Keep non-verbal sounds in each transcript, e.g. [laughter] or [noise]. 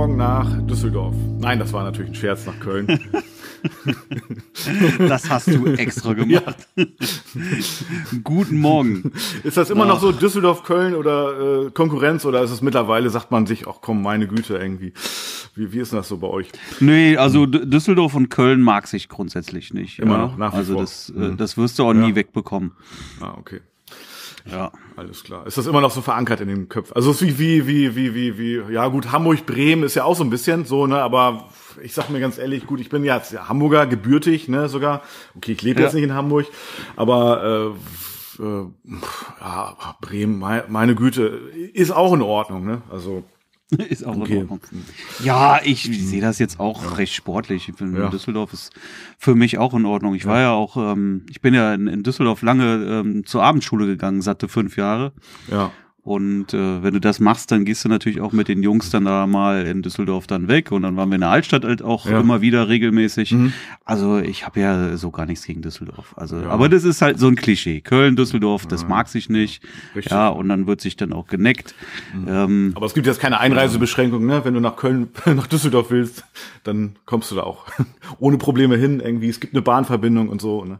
morgen nach Düsseldorf. Nein, das war natürlich ein Scherz nach Köln. [laughs] Das hast du extra gemacht. Ja. Guten Morgen. Ist das immer Ach. noch so Düsseldorf, Köln oder äh, Konkurrenz oder ist es mittlerweile, sagt man sich, auch komm, meine Güte, irgendwie. Wie, wie ist das so bei euch? Nee, also Düsseldorf und Köln mag sich grundsätzlich nicht. Immer ja? noch, nach wie also vor. das, äh, mhm. das wirst du auch ja. nie wegbekommen. Ah, okay. Ja. Alles klar. Ist das immer noch so verankert in den Köpfen? Also ist wie, wie, wie, wie, wie, wie, ja gut, Hamburg, Bremen ist ja auch so ein bisschen so, ne, aber ich sag mir ganz ehrlich, gut, ich bin ja Hamburger, gebürtig, ne, sogar. Okay, ich lebe ja. jetzt nicht in Hamburg, aber äh, äh, ja, Bremen, meine Güte, ist auch in Ordnung, ne? Also. [laughs] ist auch okay. Ja, ich mhm. sehe das jetzt auch ja. recht sportlich. Ich finde, ja. Düsseldorf ist für mich auch in Ordnung. Ich ja. war ja auch, ähm, ich bin ja in, in Düsseldorf lange ähm, zur Abendschule gegangen, satte fünf Jahre. Ja. Und äh, wenn du das machst, dann gehst du natürlich auch mit den Jungs dann da mal in Düsseldorf dann weg. Und dann waren wir in der Altstadt halt auch ja. immer wieder regelmäßig. Mhm. Also ich habe ja so gar nichts gegen Düsseldorf. Also, ja. aber das ist halt so ein Klischee. Köln, Düsseldorf, das ja. mag sich nicht. Richtig. Ja, und dann wird sich dann auch geneckt. Mhm. Ähm, aber es gibt jetzt keine Einreisebeschränkung, ne? Wenn du nach Köln, [laughs] nach Düsseldorf willst, dann kommst du da auch [laughs] ohne Probleme hin irgendwie. Es gibt eine Bahnverbindung und so. Ne?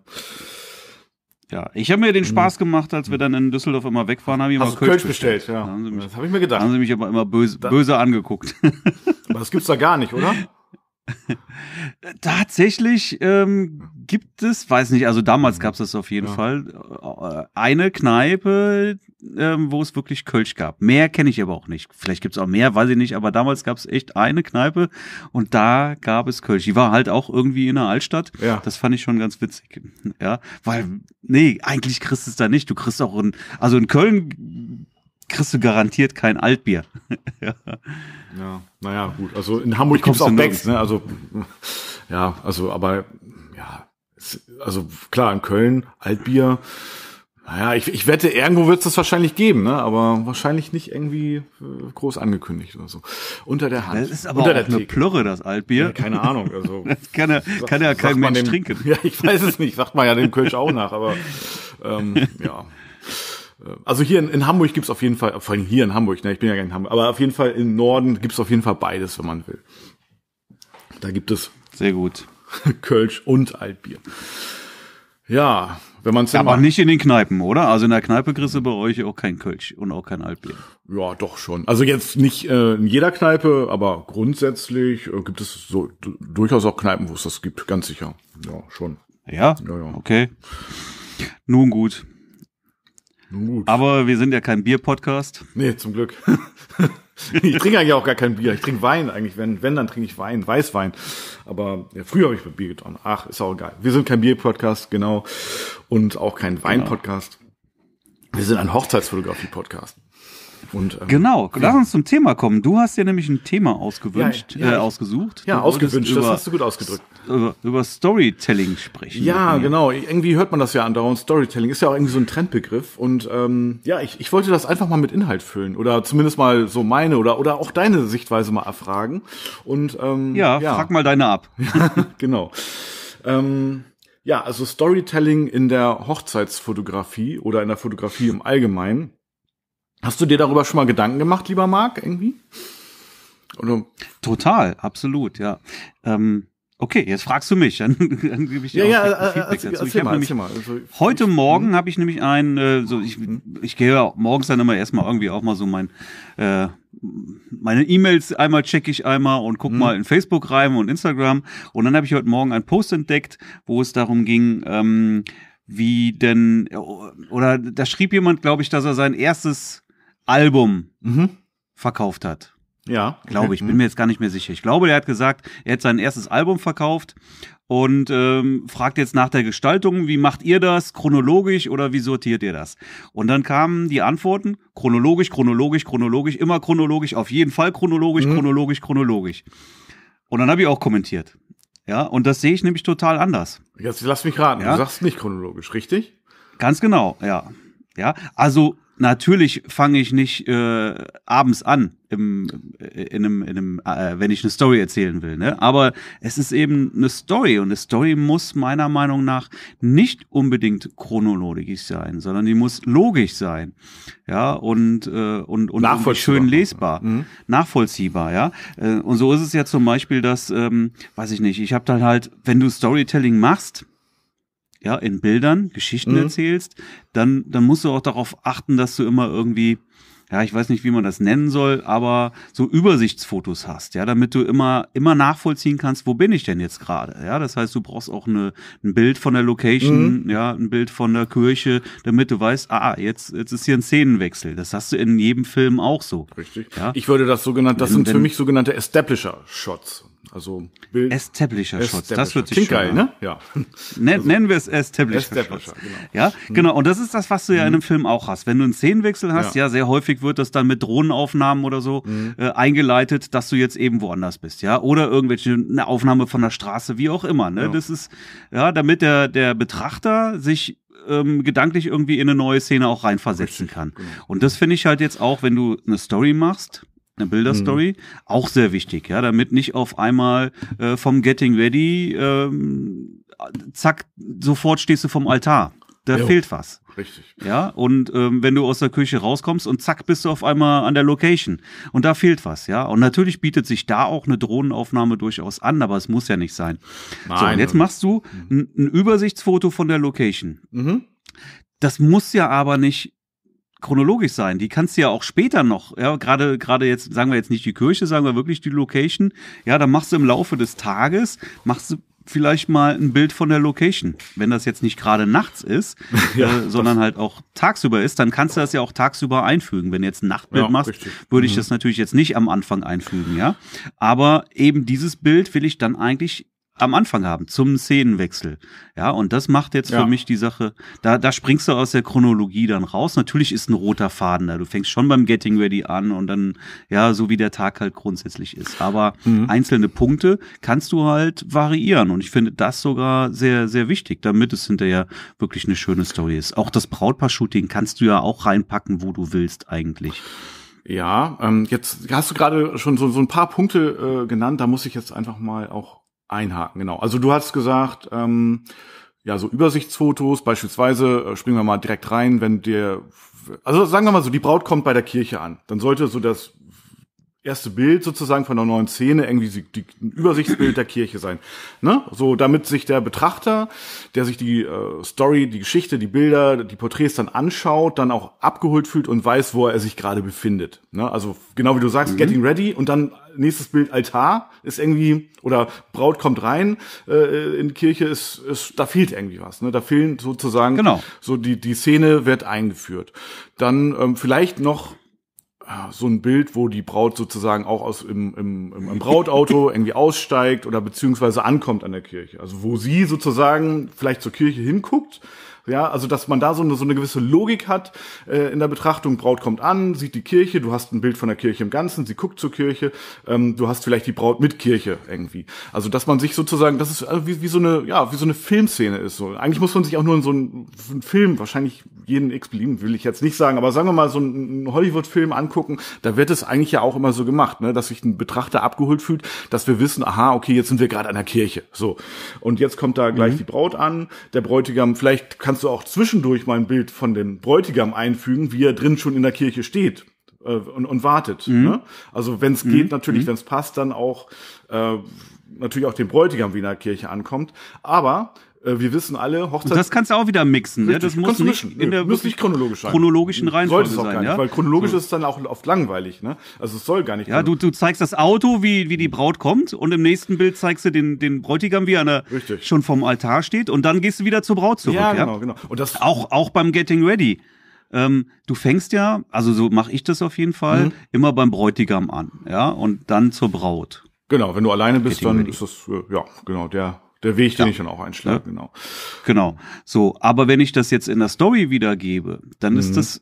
Ja, ich habe mir den mhm. Spaß gemacht, als wir mhm. dann in Düsseldorf immer wegfahren, haben wir also mal Kölsch, Kölsch bestellt. bestellt ja. Da mich, das habe ich mir gedacht. Haben sie mich aber immer böse, böse angeguckt. aber das gibt's da gar nicht, oder? [laughs] [laughs] Tatsächlich ähm, gibt es, weiß nicht, also damals mhm. gab es das auf jeden ja. Fall, äh, eine Kneipe, ähm, wo es wirklich Kölsch gab. Mehr kenne ich aber auch nicht. Vielleicht gibt es auch mehr, weiß ich nicht, aber damals gab es echt eine Kneipe und da gab es Kölsch. Die war halt auch irgendwie in der Altstadt. Ja. Das fand ich schon ganz witzig. Ja, weil, mhm. nee, eigentlich kriegst du es da nicht. Du kriegst auch in, also in Köln kriegst du garantiert kein Altbier. [laughs] ja. ja, naja, gut. Also in Hamburg gibt es auch Becks, ne? Also [laughs] ja, also aber ja, also klar, in Köln Altbier. Naja, ich, ich wette, irgendwo wird es das wahrscheinlich geben, ne? aber wahrscheinlich nicht irgendwie äh, groß angekündigt oder so. Unter der Hand. Das ist aber Unter auch der eine Plörre, das Altbier. Ja, keine Ahnung. Also, [laughs] das kann, ja, sag, kann ja kein Mensch dem, trinken. Ja, ich weiß es nicht. Sagt man ja dem Kölsch auch nach, aber ähm, ja also hier in, in Hamburg gibt's auf jeden Fall, vor allem hier in Hamburg, ne, ich bin ja gar nicht in Hamburg, aber auf jeden Fall im Norden gibt's auf jeden Fall beides, wenn man will. Da gibt es. Sehr gut. [laughs] Kölsch und Altbier. Ja, wenn man ja, Aber macht. nicht in den Kneipen, oder? Also in der Kneipe kriegst du bei euch auch kein Kölsch und auch kein Altbier. Ja, doch schon. Also jetzt nicht äh, in jeder Kneipe, aber grundsätzlich äh, gibt es so durchaus auch Kneipen, wo es das gibt, ganz sicher. Ja, schon. Ja? Ja, ja. Okay. Nun gut. Gut. Aber wir sind ja kein Bier-Podcast. Nee, zum Glück. [laughs] ich trinke eigentlich auch gar kein Bier. Ich trinke Wein eigentlich. Wenn, wenn dann trinke ich Wein, Weißwein. Aber ja, früher habe ich mit Bier getrunken. Ach, ist auch egal. Wir sind kein Bier-Podcast, genau. Und auch kein genau. Wein-Podcast. Genau. Wir sind ein Hochzeitsfotografie-Podcast. Und, ähm, genau, lass uns zum Thema kommen. Du hast dir nämlich ein Thema ausgewünscht, ja, ja, äh, ausgesucht. Ja, ausgewünscht, über, das hast du gut ausgedrückt. Über, über Storytelling sprechen. Ja, genau. Irgendwie hört man das ja andauernd. Storytelling ist ja auch irgendwie so ein Trendbegriff. Und ähm, ja, ich, ich wollte das einfach mal mit Inhalt füllen. Oder zumindest mal so meine oder, oder auch deine Sichtweise mal erfragen. Und, ähm, ja, ja, frag mal deine ab. [laughs] genau. Ähm, ja, also Storytelling in der Hochzeitsfotografie oder in der Fotografie im Allgemeinen Hast du dir darüber schon mal Gedanken gemacht, lieber Marc, irgendwie? Oder? Total, absolut, ja. Ähm, okay, jetzt fragst du mich, [laughs] dann, dann gebe ich dir ja, auch ja, äh, äh, Feedback erzähl, dazu. Ich erzähl Also, heute Morgen hm? habe ich nämlich einen, äh, so ich, hm? ich gehe ja morgens dann immer erstmal irgendwie auch mal so mein äh, meine E-Mails einmal checke ich einmal und guck mhm. mal in Facebook rein und Instagram. Und dann habe ich heute Morgen einen Post entdeckt, wo es darum ging, ähm, wie denn, oder da schrieb jemand, glaube ich, dass er sein erstes Album mhm. verkauft hat. Ja. Glaube ich, mhm. bin mir jetzt gar nicht mehr sicher. Ich glaube, der hat gesagt, er hat sein erstes Album verkauft und ähm, fragt jetzt nach der Gestaltung, wie macht ihr das, chronologisch oder wie sortiert ihr das? Und dann kamen die Antworten, chronologisch, chronologisch, chronologisch, immer chronologisch, auf jeden Fall chronologisch, mhm. chronologisch, chronologisch. Und dann habe ich auch kommentiert. Ja, und das sehe ich nämlich total anders. Jetzt lass mich raten, ja? du sagst nicht chronologisch, richtig? Ganz genau, ja. Ja, also natürlich fange ich nicht äh, abends an, im, äh, in einem, in einem, äh, wenn ich eine Story erzählen will. Ne? Aber es ist eben eine Story und eine Story muss meiner Meinung nach nicht unbedingt chronologisch sein, sondern die muss logisch sein, ja und äh, und und, und schön lesbar, mhm. nachvollziehbar, ja. Äh, und so ist es ja zum Beispiel, dass, ähm, weiß ich nicht, ich habe dann halt, wenn du Storytelling machst ja, in Bildern Geschichten mhm. erzählst, dann, dann musst du auch darauf achten, dass du immer irgendwie ja, ich weiß nicht, wie man das nennen soll, aber so Übersichtsfotos hast, ja, damit du immer, immer nachvollziehen kannst, wo bin ich denn jetzt gerade, ja, das heißt, du brauchst auch eine, ein Bild von der Location, mhm. ja, ein Bild von der Kirche, damit du weißt, ah, ah jetzt, jetzt ist hier ein Szenenwechsel, das hast du in jedem Film auch so. Richtig. Ja? Ich würde das sogenannte, das sind für mich sogenannte Establisher-Shots. Also Bild Establisher Shots. Das wird sich Klingt geil, ne? Ja. [laughs] Nen, also, nennen wir es Establisher, Establisher Genau. Ja, hm. genau. Und das ist das, was du ja hm. in einem mhm. Film auch hast. Wenn du einen Szenenwechsel hast, ja, ja sehr häufig wird das dann mit Drohnenaufnahmen oder so hm. äh, eingeleitet, dass du jetzt eben woanders bist, ja, oder irgendwelche eine Aufnahme von der Straße, wie auch immer. Ne, ja. das ist ja, damit der der Betrachter sich ähm, gedanklich irgendwie in eine neue Szene auch reinversetzen Richtig, kann. Genau. Und das finde ich halt jetzt auch, wenn du eine Story machst eine Bilderstory, mhm. auch sehr wichtig, ja, damit nicht auf einmal äh, vom Getting Ready ähm, zack sofort stehst du vom Altar. Da jo. fehlt was. Richtig. Ja, und ähm, wenn du aus der Küche rauskommst und zack, bist du auf einmal an der Location. Und da fehlt was, ja. Und natürlich bietet sich da auch eine Drohnenaufnahme durchaus an, aber es muss ja nicht sein. Nein, so, und jetzt also machst du ein, mhm. ein Übersichtsfoto von der Location. Mhm. Das muss ja aber nicht chronologisch sein. Die kannst du ja auch später noch, ja, gerade, gerade jetzt, sagen wir jetzt nicht die Kirche, sagen wir wirklich die Location. Ja, dann machst du im Laufe des Tages, machst du vielleicht mal ein Bild von der Location. Wenn das jetzt nicht gerade nachts ist, [laughs] ja, äh, sondern halt auch tagsüber ist, dann kannst du das ja auch tagsüber einfügen. Wenn du jetzt ein Nachtbild ja, machst, richtig. würde ich mhm. das natürlich jetzt nicht am Anfang einfügen, ja. Aber eben dieses Bild will ich dann eigentlich am Anfang haben, zum Szenenwechsel. Ja, und das macht jetzt ja. für mich die Sache, da, da springst du aus der Chronologie dann raus. Natürlich ist ein roter Faden da. Du fängst schon beim Getting Ready an und dann, ja, so wie der Tag halt grundsätzlich ist. Aber mhm. einzelne Punkte kannst du halt variieren. Und ich finde das sogar sehr, sehr wichtig, damit es hinterher wirklich eine schöne Story ist. Auch das Brautpaar-Shooting kannst du ja auch reinpacken, wo du willst eigentlich. Ja, ähm, jetzt hast du gerade schon so, so ein paar Punkte äh, genannt, da muss ich jetzt einfach mal auch einhaken, genau. Also du hast gesagt, ähm, ja, so Übersichtsfotos, beispielsweise, äh, springen wir mal direkt rein, wenn dir, also sagen wir mal so, die Braut kommt bei der Kirche an, dann sollte so das erste Bild sozusagen von der neuen Szene irgendwie die, ein Übersichtsbild der Kirche sein. Ne? So, damit sich der Betrachter, der sich die äh, Story, die Geschichte, die Bilder, die Porträts dann anschaut, dann auch abgeholt fühlt und weiß, wo er sich gerade befindet. Ne? Also genau wie du sagst, mhm. getting ready und dann nächstes Bild Altar ist irgendwie oder Braut kommt rein äh, in die Kirche ist, ist da fehlt irgendwie was ne da fehlen sozusagen genau so die die Szene wird eingeführt dann ähm, vielleicht noch Ah, so ein Bild, wo die Braut sozusagen auch aus im, im, im Brautauto [laughs] irgendwie aussteigt oder beziehungsweise ankommt an der Kirche. Also wo sie sozusagen vielleicht zur Kirche hinguckt ja, also dass man da so eine, so eine gewisse Logik hat äh, in der Betrachtung. Braut kommt an, sieht die Kirche, du hast ein Bild von der Kirche im Ganzen, sie guckt zur Kirche, ähm, du hast vielleicht die Braut mit Kirche irgendwie. Also dass man sich sozusagen, das ist also, wie, wie so eine, ja, wie so eine Filmszene ist. So. Eigentlich muss man sich auch nur in so einen, einen Film, wahrscheinlich jeden x will ich jetzt nicht sagen, aber sagen wir mal so einen Hollywood-Film angucken, da wird es eigentlich ja auch immer so gemacht, ne, dass sich ein Betrachter abgeholt fühlt, dass wir wissen, aha, okay, jetzt sind wir gerade an der Kirche. So. Und jetzt kommt da gleich mhm. die Braut an, der Bräutigam, vielleicht kann kannst du auch zwischendurch mal Bild von dem Bräutigam einfügen, wie er drin schon in der Kirche steht. Äh, und, und wartet. Mhm. Ne? Also wenn es mhm. geht, natürlich, mhm. wenn es passt, dann auch äh, natürlich auch den Bräutigam wie in der Kirche ankommt. Aber äh, wir wissen alle, Hochzeit. Und das kannst du auch wieder mixen, ne? Das muss nicht in der muss nicht chronologisch sein. chronologischen Reihenfolge Sollte es auch sein, nicht, ja? weil chronologisch so. ist dann auch oft langweilig, ne? Also es soll gar nicht. Ja, du, du zeigst das Auto, wie, wie die Braut kommt und im nächsten Bild zeigst du den, den Bräutigam, wie er schon vom Altar steht und dann gehst du wieder zur Braut zurück. Ja, genau, ja? genau. Und das auch, auch beim Getting Ready. Ähm, du fängst ja, also so mache ich das auf jeden Fall, mhm. immer beim Bräutigam an, ja, und dann zur Braut. Genau, wenn du alleine bist, Getting dann ready. ist das, äh, ja, genau, der der Weg, den ja. ich dann auch einschlage, ja. genau. Genau. So, aber wenn ich das jetzt in der Story wiedergebe, dann mhm. ist das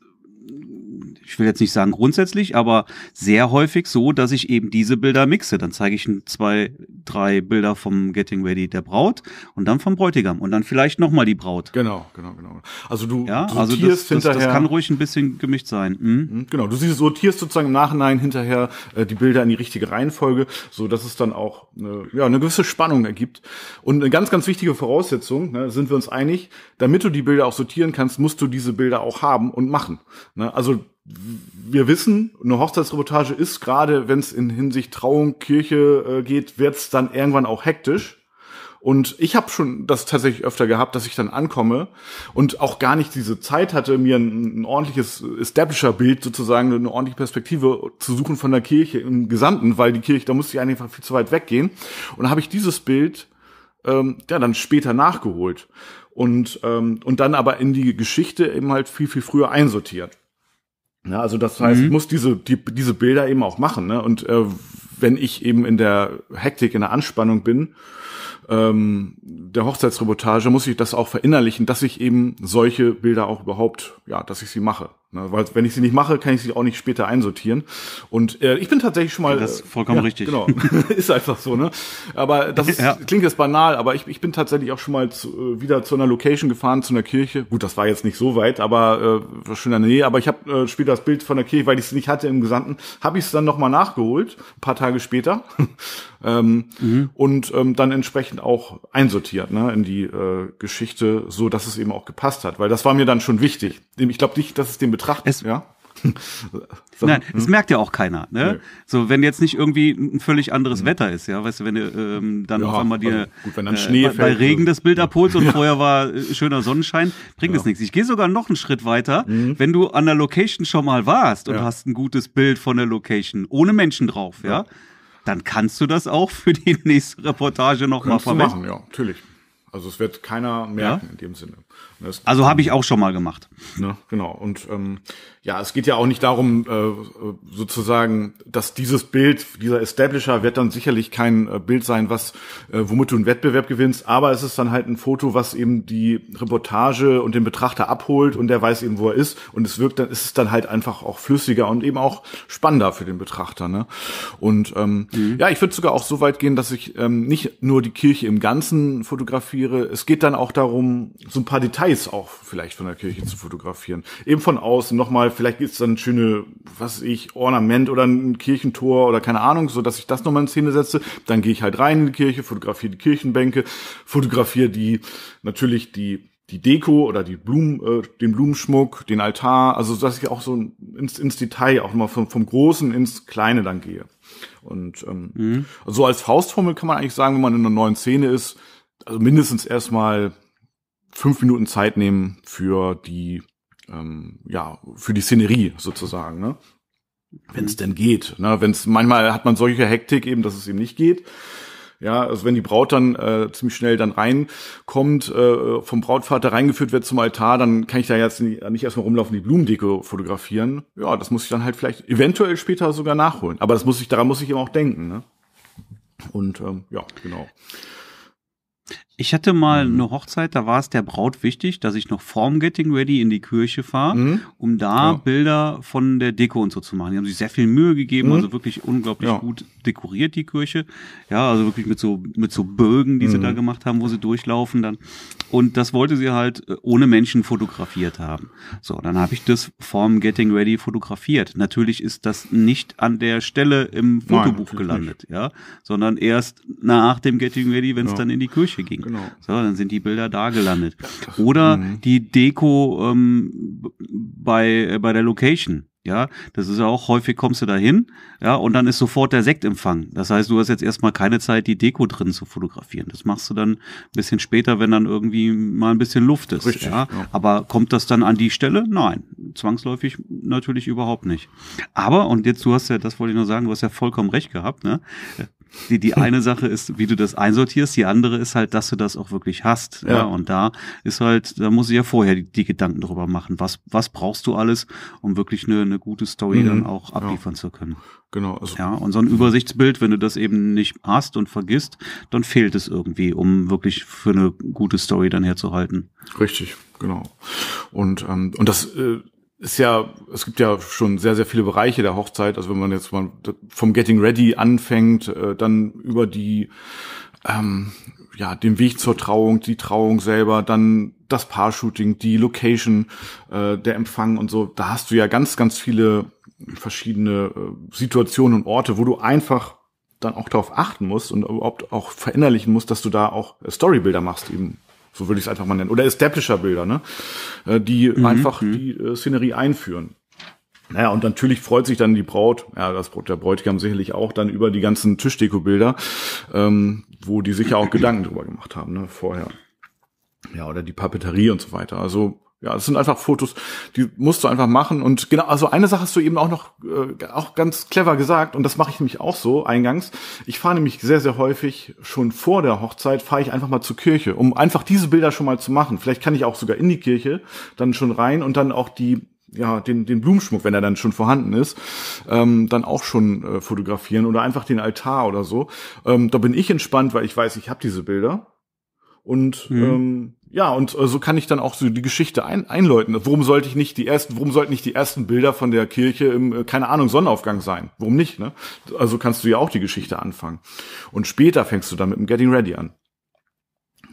ich will jetzt nicht sagen grundsätzlich, aber sehr häufig so, dass ich eben diese Bilder mixe. Dann zeige ich zwei, drei Bilder vom Getting Ready der Braut und dann vom Bräutigam und dann vielleicht nochmal die Braut. Genau, genau, genau. Also du ja, also das, das, das, kann ruhig ein bisschen gemischt sein. Mhm. mhm. Genau, du siehst, sortierst sozusagen im Nachhinein hinterher äh, die Bilder in die richtige Reihenfolge, so dass es dann auch eine, ja, eine gewisse Spannung ergibt. Und eine ganz, ganz wichtige Voraussetzung, ne, sind wir uns einig, damit du die Bilder auch sortieren kannst, musst du diese Bilder auch haben und machen. Ne? Also wir wissen, eine Hochzeitsreportage ist gerade, wenn es in Hinsicht Trauung, Kirche äh, geht, wird es dann irgendwann auch hektisch. Und ich habe schon das tatsächlich öfter gehabt, dass ich dann ankomme und auch gar nicht diese Zeit hatte, mir ein, ein ordentliches Establisher-Bild sozusagen, eine ordentliche Perspektive zu suchen von der Kirche im Gesamten, weil die Kirche, da musste ich einfach viel zu weit weggehen. Und da habe ich dieses Bild ähm, ja dann später nachgeholt und ähm, und dann aber in die Geschichte eben halt viel viel früher einsortiert. Ja, ne, also das heißt, mhm. ich muss diese, die, diese Bilder eben auch machen. Ne? Und äh, wenn ich eben in der Hektik, in der Anspannung bin, ähm, der Hochzeitsreportage, muss ich das auch verinnerlichen, dass ich eben solche Bilder auch überhaupt, ja, dass ich sie mache. Ne, weil wenn ich sie nicht mache, kann ich sie auch nicht später einsortieren. Und äh, ich bin tatsächlich schon mal. Das ist vollkommen äh, ja, richtig. Genau. [laughs] ist einfach so, ne? Aber das ist, ja. klingt jetzt banal, aber ich, ich bin tatsächlich auch schon mal zu, äh, wieder zu einer Location gefahren, zu einer Kirche. Gut, das war jetzt nicht so weit, aber äh, schon in der Nähe. Aber ich habe äh, später das Bild von der Kirche, weil ich es nicht hatte im Gesamten, habe ich es dann nochmal nachgeholt, ein paar Tage später. [laughs] ähm, mhm. Und ähm, dann entsprechend auch einsortiert, ne, in die äh, Geschichte, so dass es eben auch gepasst hat. Weil das war mir dann schon wichtig. Ich glaube nicht, dass es dem betrachten. Es, ja. so, [laughs] Nein, das mhm. merkt ja auch keiner. Ne? Nee. So, wenn jetzt nicht irgendwie ein völlig anderes mhm. Wetter ist, ja, weißt du, wenn du ähm, dann ja, auf einmal dir also gut, wenn dann äh, Schnee bei, fällt, bei Regen das Bild abholst und ja. vorher war äh, schöner Sonnenschein, bringt es ja. nichts. Ich gehe sogar noch einen Schritt weiter. Mhm. Wenn du an der Location schon mal warst und hast ein gutes Bild von der Location, ohne Menschen drauf, ja, dann kannst du das auch für die nächste Reportage nochmal verwenden. machen, ja, natürlich. Also es wird keiner merken in dem Sinne. Also habe ich auch schon mal gemacht. Ne, genau. Und ähm, ja, es geht ja auch nicht darum, äh, sozusagen, dass dieses Bild, dieser Establisher wird dann sicherlich kein äh, Bild sein, was, äh, womit du einen Wettbewerb gewinnst, aber es ist dann halt ein Foto, was eben die Reportage und den Betrachter abholt und der weiß eben, wo er ist. Und es wirkt dann, ist es dann halt einfach auch flüssiger und eben auch spannender für den Betrachter. Ne? Und ähm, mhm. ja, ich würde sogar auch so weit gehen, dass ich ähm, nicht nur die Kirche im Ganzen fotografiere. Es geht dann auch darum, so ein paar Details Kreis auch vielleicht von der Kirche zu fotografieren. Eben von außen nochmal, vielleicht gibt's dann schöne, was ich, Ornament oder ein Kirchentor oder keine Ahnung, so dass ich das nochmal in Szene setze. Dann gehe ich halt rein in die Kirche, fotografiere die Kirchenbänke, fotografiere die, natürlich die die Deko oder die Blumen, äh, den Blumenschmuck, den Altar, also dass ich auch so ins, ins Detail auch immer vom, vom Großen ins Kleine dann gehe. Und ähm, mhm. so also als Faustformel kann man eigentlich sagen, wenn man in einer neuen Szene ist, also mindestens erstmal fünf Minuten Zeit nehmen für die, ähm, ja, für die Szenerie sozusagen, ne? Wenn es denn geht. Ne? Wenn's, manchmal hat man solche Hektik eben, dass es eben nicht geht. Ja, also wenn die Braut dann äh, ziemlich schnell dann reinkommt, äh, vom Brautvater reingeführt wird zum Altar, dann kann ich da jetzt nicht, erstmal rumlaufen, die Blumendeko fotografieren. Ja, das muss ich dann halt vielleicht eventuell später sogar nachholen. Aber das muss ich, daran muss ich eben auch denken. Ne? Und ähm, ja, genau. Ich hatte mal mhm. eine Hochzeit, da war es der Braut wichtig, dass ich noch vorm Getting Ready in die Kirche fahre, mhm. um da ja. Bilder von der Deko und so zu machen. Die haben sich sehr viel Mühe gegeben, mhm. also wirklich unglaublich ja. gut dekoriert die Kirche. Ja, also wirklich mit so mit so Bögen, die sie mhm. da gemacht haben, wo sie durchlaufen dann. Und das wollte sie halt äh, ohne Menschen fotografiert haben. So, dann habe ich das vorm Getting Ready fotografiert. Natürlich ist das nicht an der Stelle im Fotobuch Nein, gelandet, nicht. ja, sondern erst nach dem Getting Ready, wenn es ja. dann in die Kirche ging. Genau. So, dann sind die Bilder da gelandet. Oder mhm. die Deko ähm, bei, äh, bei der Location. Ja, das ist ja auch häufig kommst du da hin, ja, und dann ist sofort der Sektempfang. Das heißt, du hast jetzt erstmal keine Zeit, die Deko drin zu fotografieren. Das machst du dann ein bisschen später, wenn dann irgendwie mal ein bisschen Luft ist. Richtig, ja. ja. Aber kommt das dann an die Stelle? Nein, zwangsläufig natürlich überhaupt nicht. Aber, und jetzt, du hast ja, das wollte ich nur sagen, du hast ja vollkommen recht gehabt, ne? die, die eine [laughs] Sache ist, wie du das einsortierst, die andere ist halt, dass du das auch wirklich hast. Ja. Ne? ja. Und da ist halt, da muss ich ja vorher die, die, Gedanken drüber machen. Was, was brauchst du alles, um wirklich eine, eine gute Story mhm. dann auch abliefern ja. zu können? Genau. Also ja, und so ein Übersichtsbild, wenn du das eben nicht hast und vergisst, dann fehlt es irgendwie, um wirklich für eine gute Story dann herzuhalten. Richtig, genau. Und, ähm, und das äh, ist ja, es gibt ja schon sehr, sehr viele Bereiche der Hochzeit. Also wenn man jetzt mal vom Getting Ready anfängt, äh, dann über die, ähm, ja, den Weg zur Trauung, die Trauung selber, dann das Paar-Shooting, die Location, äh, der Empfang und so. Da hast du ja ganz, ganz viele verschiedene äh, Situationen und Orte, wo du einfach dann auch darauf achten musst und überhaupt auch verinnerlichen musst, dass du da auch Storybilder machst eben so würde ich es einfach mal nennen. Oder Establisher-Bilder, ne? Äh, die mhm. einfach mhm. die äh, Szenerie einführen. Naja, und natürlich freut sich dann die Braut, ja, das, der Bräutigam sicherlich auch dann über die ganzen Tischdeko-Bilder, ähm, wo die sich ja auch Gedanken drüber gemacht haben, ne, vorher. Ja, oder die Papeterie und so weiter. Also ja, das sind einfach Fotos, die musst du einfach machen. Und genau, also eine Sache hast du eben auch noch äh, auch ganz clever gesagt, und das mache ich nämlich auch so eingangs. Ich fahre nämlich sehr, sehr häufig schon vor der Hochzeit, fahre ich einfach mal zur Kirche, um einfach diese Bilder schon mal zu machen. Vielleicht kann ich auch sogar in die Kirche dann schon rein und dann auch die ja, den, den Blumenschmuck, wenn er dann schon vorhanden ist, ähm, dann auch schon äh, fotografieren oder einfach den Altar oder so. Ähm, da bin ich entspannt, weil ich weiß, ich habe diese Bilder. Und mhm. ähm, ja, und äh, so kann ich dann auch so die Geschichte ein, einläuten. Warum sollte ich nicht die ersten, warum sollten nicht die ersten Bilder von der Kirche im, äh, keine Ahnung, Sonnenaufgang sein? Warum nicht, ne? Also kannst du ja auch die Geschichte anfangen. Und später fängst du dann mit dem Getting Ready an.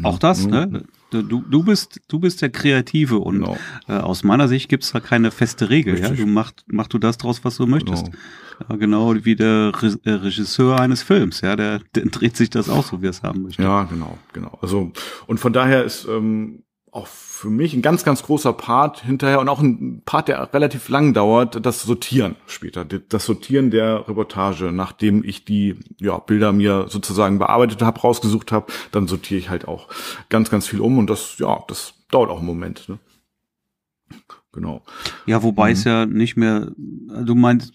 Auch mhm. das, mhm. ne? Du, du, bist, du bist der Kreative und genau. äh, aus meiner Sicht gibt's da keine feste Regel. Ja? Du machst mach du das draus, was du möchtest. Genau. Ja, genau wie der Re äh, Regisseur eines Films, ja, der, der, dreht sich das auch so, wie er es haben möchte. Ja, genau, genau. Also und von daher ist ähm, auch für mich ein ganz, ganz großer Part hinterher und auch ein Part, der relativ lang dauert, das Sortieren später, das Sortieren der Reportage, nachdem ich die ja, Bilder mir sozusagen bearbeitet habe, rausgesucht habe, dann sortiere ich halt auch ganz, ganz viel um und das, ja, das dauert auch einen Moment. Ne? Genau. Ja, wobei mhm. es ja nicht mehr, du meinst,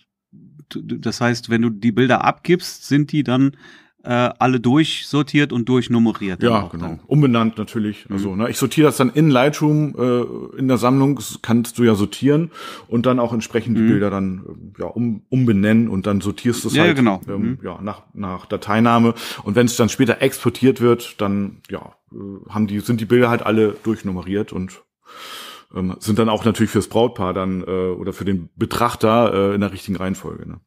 das heißt, wenn du die Bilder abgibst, sind die dann äh, alle durchsortiert und durchnummeriert. Ja, genau. Dann. Umbenannt natürlich. Mhm. Also, ne, ich sortiere das dann in Lightroom äh, in der Sammlung, das kannst du ja sortieren und dann auch entsprechend mhm. die Bilder dann äh, ja, um, umbenennen und dann sortierst du es ja, halt genau. ähm, mhm. ja, nach, nach Dateiname. Und wenn es dann später exportiert wird, dann ja, äh, haben die, sind die Bilder halt alle durchnummeriert und ähm, sind dann auch natürlich fürs Brautpaar dann äh, oder für den Betrachter äh, in der richtigen Reihenfolge. Ne?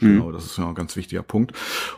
Mhm. Genau, das ist ja ein ganz wichtiger Punkt.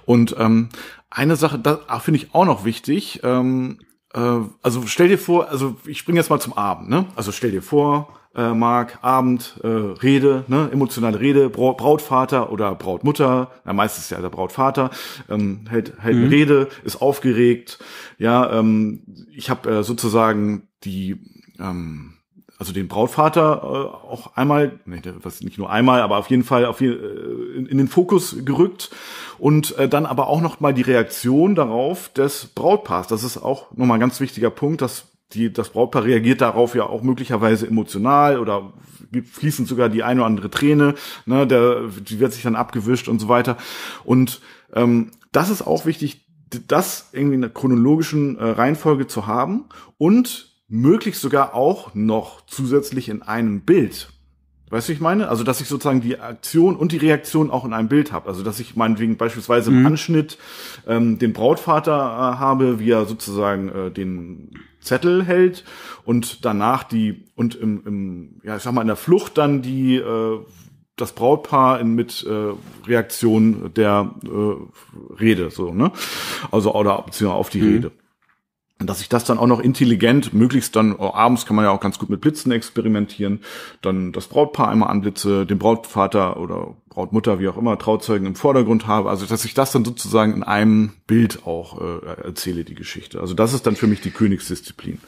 Und ähm, eine Sache, da ah, finde ich auch noch wichtig. Ähm, äh, also stell dir vor, also ich springe jetzt mal zum Abend. Ne? Also stell dir vor, äh, Marc, Abend, äh, Rede, ne, emotionale Rede, Bra Brautvater oder Brautmutter, na, meistens ja der Brautvater, ähm, hält, hält mhm. Rede, ist aufgeregt, ja, ähm, ich habe äh, sozusagen die ähm, also den Brautvater äh, auch einmal, nicht, was, nicht nur einmal, aber auf jeden Fall auf je, äh, in, in, den Fokus gerückt und äh, dann aber auch noch mal die Reaktion darauf des Brautpaars. Das ist auch nochmal ein ganz wichtiger Punkt, dass die, das Brautpaar reagiert darauf ja auch möglicherweise emotional oder fließen sogar die eine oder andere Träne, ne, der, die wird sich dann abgewischt und so weiter. Und ähm, das ist auch wichtig, das irgendwie in der chronologischen äh, Reihenfolge zu haben und möglich sogar auch noch zusätzlich in einem Bild. Weißt du, ich meine? Also, dass ich sozusagen die Aktion und die Reaktion auch in einem Bild habe. Also, dass ich meinetwegen beispielsweise mhm. im Anschnitt ähm, den Brautvater äh, habe, wie er sozusagen äh, den Zettel hält und danach die, und im, im, ja, ich sag mal, in der Flucht dann die, äh, das Brautpaar in, mit äh, Reaktion der äh, Rede, so, ne? Also, oder beziehungsweise auf die mhm. Rede dass ich das dann auch noch intelligent, möglichst dann oh, abends kann man ja auch ganz gut mit Blitzen experimentieren, dann das Brautpaar einmal anblitze, den Brautvater oder Brautmutter, wie auch immer, Trauzeugen im Vordergrund habe, also dass ich das dann sozusagen in einem Bild auch äh, erzähle, die Geschichte. Also das ist dann für mich die Königsdisziplin.